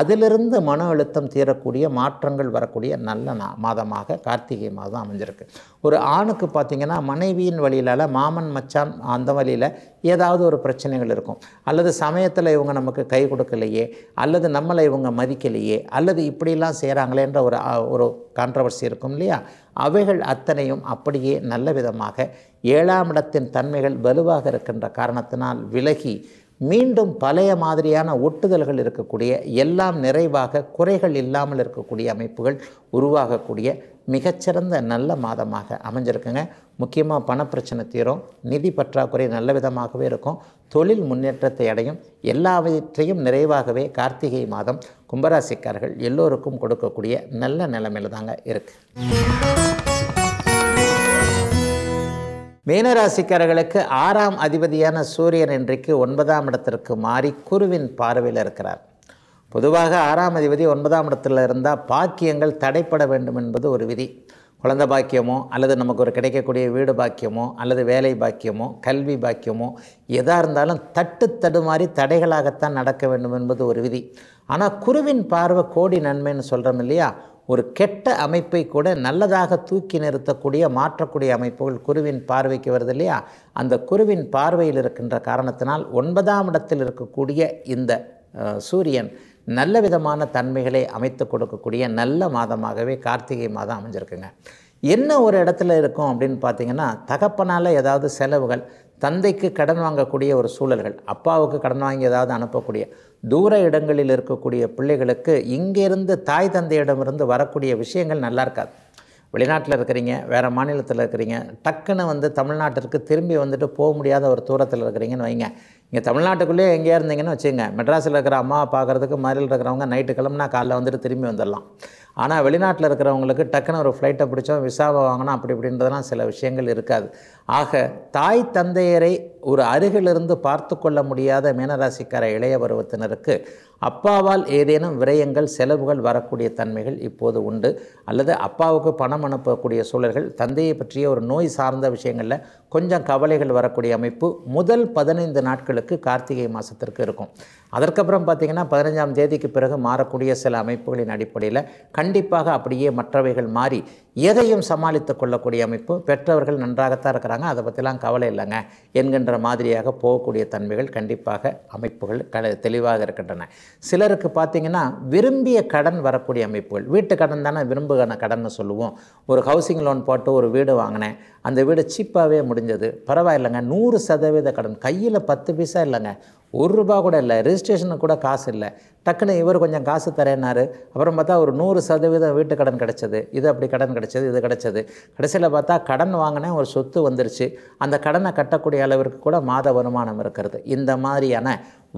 அதிலிருந்து மன அழுத்தம் தீரக்கூடிய மாற்றங்கள் வரக்கூடிய நல்ல மாதமாக கார்த்திகை மாதம் அமைஞ்சிருக்கு ஒரு ஆணுக்கு பார்த்திங்கன்னா மனைவியின் வழியிலால் மாமன் மச்சான் அந்த வழியில் ஏதாவது ஒரு பிரச்சனைகள் இருக்கும் அல்லது சமயத்தில் இவங்க நமக்கு கை கொடுக்கலையே அல்லது நம்மளை இவங்க மதிக்கலையே அல்லது இப்படிலாம் செய்கிறாங்களேன்ற ஒரு ஒரு கான்ட்ரவர்சி இருக்கும் இல்லையா அவைகள் அத்தனையும் அப்படியே நல்ல விதமாக ஏழாம் இடத்தின் தன்மைகள் வலுவாக இருக்கின்ற காரணத்தினால் விலகி மீண்டும் பழைய மாதிரியான ஒட்டுதல்கள் இருக்கக்கூடிய எல்லாம் நிறைவாக குறைகள் இல்லாமல் இருக்கக்கூடிய அமைப்புகள் உருவாகக்கூடிய மிகச்சிறந்த நல்ல மாதமாக அமைஞ்சிருக்குங்க முக்கியமாக பணப்பிரச்சனை தீரும் நிதி பற்றாக்குறை நல்ல விதமாகவே இருக்கும் தொழில் முன்னேற்றத்தை அடையும் எல்லாவற்றையும் நிறைவாகவே கார்த்திகை மாதம் கும்பராசிக்காரர்கள் எல்லோருக்கும் கொடுக்கக்கூடிய நல்ல நிலைமையில் தாங்க இருக்குது மீனராசிக்காரர்களுக்கு ஆறாம் அதிபதியான சூரியன் இன்றைக்கு ஒன்பதாம் இடத்திற்கு மாறி குருவின் பார்வையில் இருக்கிறார் பொதுவாக ஆறாம் அதிபதி ஒன்பதாம் இடத்துல இருந்தால் பாக்கியங்கள் தடைப்பட வேண்டும் என்பது ஒரு விதி குழந்த பாக்கியமோ அல்லது நமக்கு ஒரு கிடைக்கக்கூடிய வீடு பாக்கியமோ அல்லது வேலை பாக்கியமோ கல்வி பாக்கியமோ எதாக இருந்தாலும் தட்டு தடுமாறி தடைகளாகத்தான் நடக்க வேண்டும் என்பது ஒரு விதி ஆனால் குருவின் பார்வை கோடி நன்மைன்னு சொல்கிறோம் இல்லையா ஒரு கெட்ட அமைப்பை கூட நல்லதாக தூக்கி நிறுத்தக்கூடிய மாற்றக்கூடிய அமைப்புகள் குருவின் பார்வைக்கு வருது இல்லையா அந்த குருவின் பார்வையில் இருக்கின்ற காரணத்தினால் ஒன்பதாம் இடத்தில் இருக்கக்கூடிய இந்த சூரியன் நல்ல விதமான தன்மைகளை அமைத்து கொடுக்கக்கூடிய நல்ல மாதமாகவே கார்த்திகை மாதம் அமைஞ்சிருக்குங்க என்ன ஒரு இடத்துல இருக்கும் அப்படின்னு பார்த்தீங்கன்னா தகப்பனால் ஏதாவது செலவுகள் தந்தைக்கு கடன் வாங்கக்கூடிய ஒரு சூழல்கள் அப்பாவுக்கு கடன் வாங்கி ஏதாவது அனுப்பக்கூடிய தூர இடங்களில் இருக்கக்கூடிய பிள்ளைகளுக்கு இங்கேருந்து தாய் தந்தையிடமிருந்து வரக்கூடிய விஷயங்கள் நல்லா இருக்காது வெளிநாட்டில் இருக்கிறீங்க வேறு மாநிலத்தில் இருக்கிறீங்க டக்குன்னு வந்து தமிழ்நாட்டிற்கு திரும்பி வந்துட்டு போக முடியாத ஒரு தூரத்தில் இருக்கிறீங்கன்னு வைங்க இங்கே தமிழ்நாட்டுக்குள்ளேயே எங்கேயா இருந்தீங்கன்னு வச்சுங்க மெட்ராஸில் இருக்கிற அம்மா பார்க்குறதுக்கு மதுரையில் இருக்கிறவங்க நைட்டு கிளம்புனா காலைல வந்துட்டு திரும்பி வந்துடலாம் ஆனால் வெளிநாட்டில் இருக்கிறவங்களுக்கு டக்குன்னு ஒரு ஃப்ளைட்டை பிடிச்சோம் விசாவை வாங்கினா அப்படி இப்படின்றதுலாம் சில விஷயங்கள் இருக்காது ஆக தாய் தந்தையரை ஒரு அருகிலிருந்து பார்த்து கொள்ள முடியாத மீனராசிக்கார இளைய பருவத்தினருக்கு அப்பாவால் ஏதேனும் விரயங்கள் செலவுகள் வரக்கூடிய தன்மைகள் இப்போது உண்டு அல்லது அப்பாவுக்கு பணம் அனுப்பக்கூடிய சூழல்கள் தந்தையை பற்றிய ஒரு நோய் சார்ந்த விஷயங்களில் கொஞ்சம் கவலைகள் வரக்கூடிய அமைப்பு முதல் பதினைந்து நாட்களுக்கு கார்த்திகை மாதத்திற்கு இருக்கும் அதற்கப்புறம் பார்த்திங்கன்னா பதினஞ்சாம் தேதிக்கு பிறகு மாறக்கூடிய சில அமைப்புகளின் அடிப்படையில் கண்டிப்பாக அப்படியே மற்றவைகள் மாறி எதையும் சமாளித்து கொள்ளக்கூடிய அமைப்பு பெற்றவர்கள் நன்றாகத்தான் இருக்கிறாங்க அதை பற்றிலாம் கவலை இல்லைங்க என்கின்ற மாதிரியாக போகக்கூடிய தன்மைகள் கண்டிப்பாக அமைப்புகள் க தெளிவாக இருக்கின்றன சிலருக்கு பார்த்திங்கன்னா விரும்பிய கடன் வரக்கூடிய அமைப்புகள் வீட்டு கடன் தானே விரும்புகிற கடன் சொல்லுவோம் ஒரு ஹவுசிங் லோன் போட்டு ஒரு வீடு வாங்கினேன் அந்த வீடு சீப்பாகவே முடிஞ்சது பரவாயில்லைங்க நூறு சதவீத கடன் கையில் பத்து பைசா இல்லைங்க ஒரு ரூபா கூட இல்லை ரிஜிஸ்ட்ரேஷனுக்கு கூட காசு இல்லை டக்குன்னு இவர் கொஞ்சம் காசு தரேன்னாரு அப்புறம் பார்த்தா ஒரு நூறு சதவீதம் வீட்டு கடன் கிடச்சது இது அப்படி கடன் கிடச்சது இது கிடச்சிது கடைசியில் பார்த்தா கடன் வாங்கினேன் ஒரு சொத்து வந்துருச்சு அந்த கடனை கட்டக்கூடிய அளவிற்கு கூட மாத வருமானம் இருக்கிறது இந்த மாதிரியான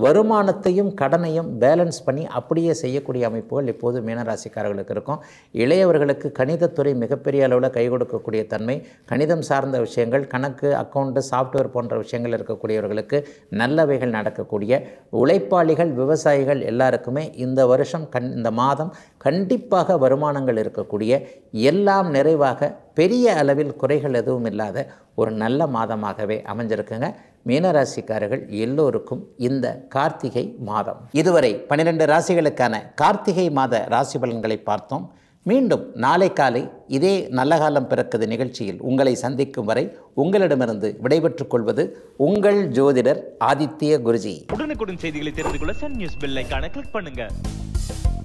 வருமானத்தையும் கடனையும் பேலன்ஸ் பண்ணி அப்படியே செய்யக்கூடிய அமைப்புகள் இப்போது மீனராசிக்காரர்களுக்கு இருக்கும் இளையவர்களுக்கு கணிதத்துறை மிகப்பெரிய அளவில் கை கொடுக்கக்கூடிய தன்மை கணிதம் சார்ந்த விஷயங்கள் கணக்கு அக்கௌண்ட்டு சாஃப்ட்வேர் போன்ற விஷயங்கள் இருக்கக்கூடியவர்களுக்கு நல்லவைகள் நடக்கக்கூடிய உழைப்பாளிகள் விவசாயிகள் எல்லாருக்குமே இந்த வருஷம் கண் இந்த மாதம் கண்டிப்பாக வருமானங்கள் இருக்கக்கூடிய எல்லாம் நிறைவாக பெரிய அளவில் குறைகள் எதுவும் இல்லாத ஒரு நல்ல மாதமாகவே அமைஞ்சிருக்குங்க மீனராசிக்காரர்கள் எல்லோருக்கும் இந்த கார்த்திகை மாதம் இதுவரை பன்னிரெண்டு ராசிகளுக்கான கார்த்திகை மாத ராசி பலன்களை பார்த்தோம் மீண்டும் நாளை காலை இதே நல்ல காலம் பிறக்குது நிகழ்ச்சியில் உங்களை சந்திக்கும் வரை உங்களிடமிருந்து விடைபெற்றுக் கொள்வது உங்கள் ஜோதிடர் ஆதித்ய குருஜி உடனுக்குடன் செய்திகளை தெரிந்து கொள்ள சன் நியூஸ் பெல் கிளிக் பண்ணுங்க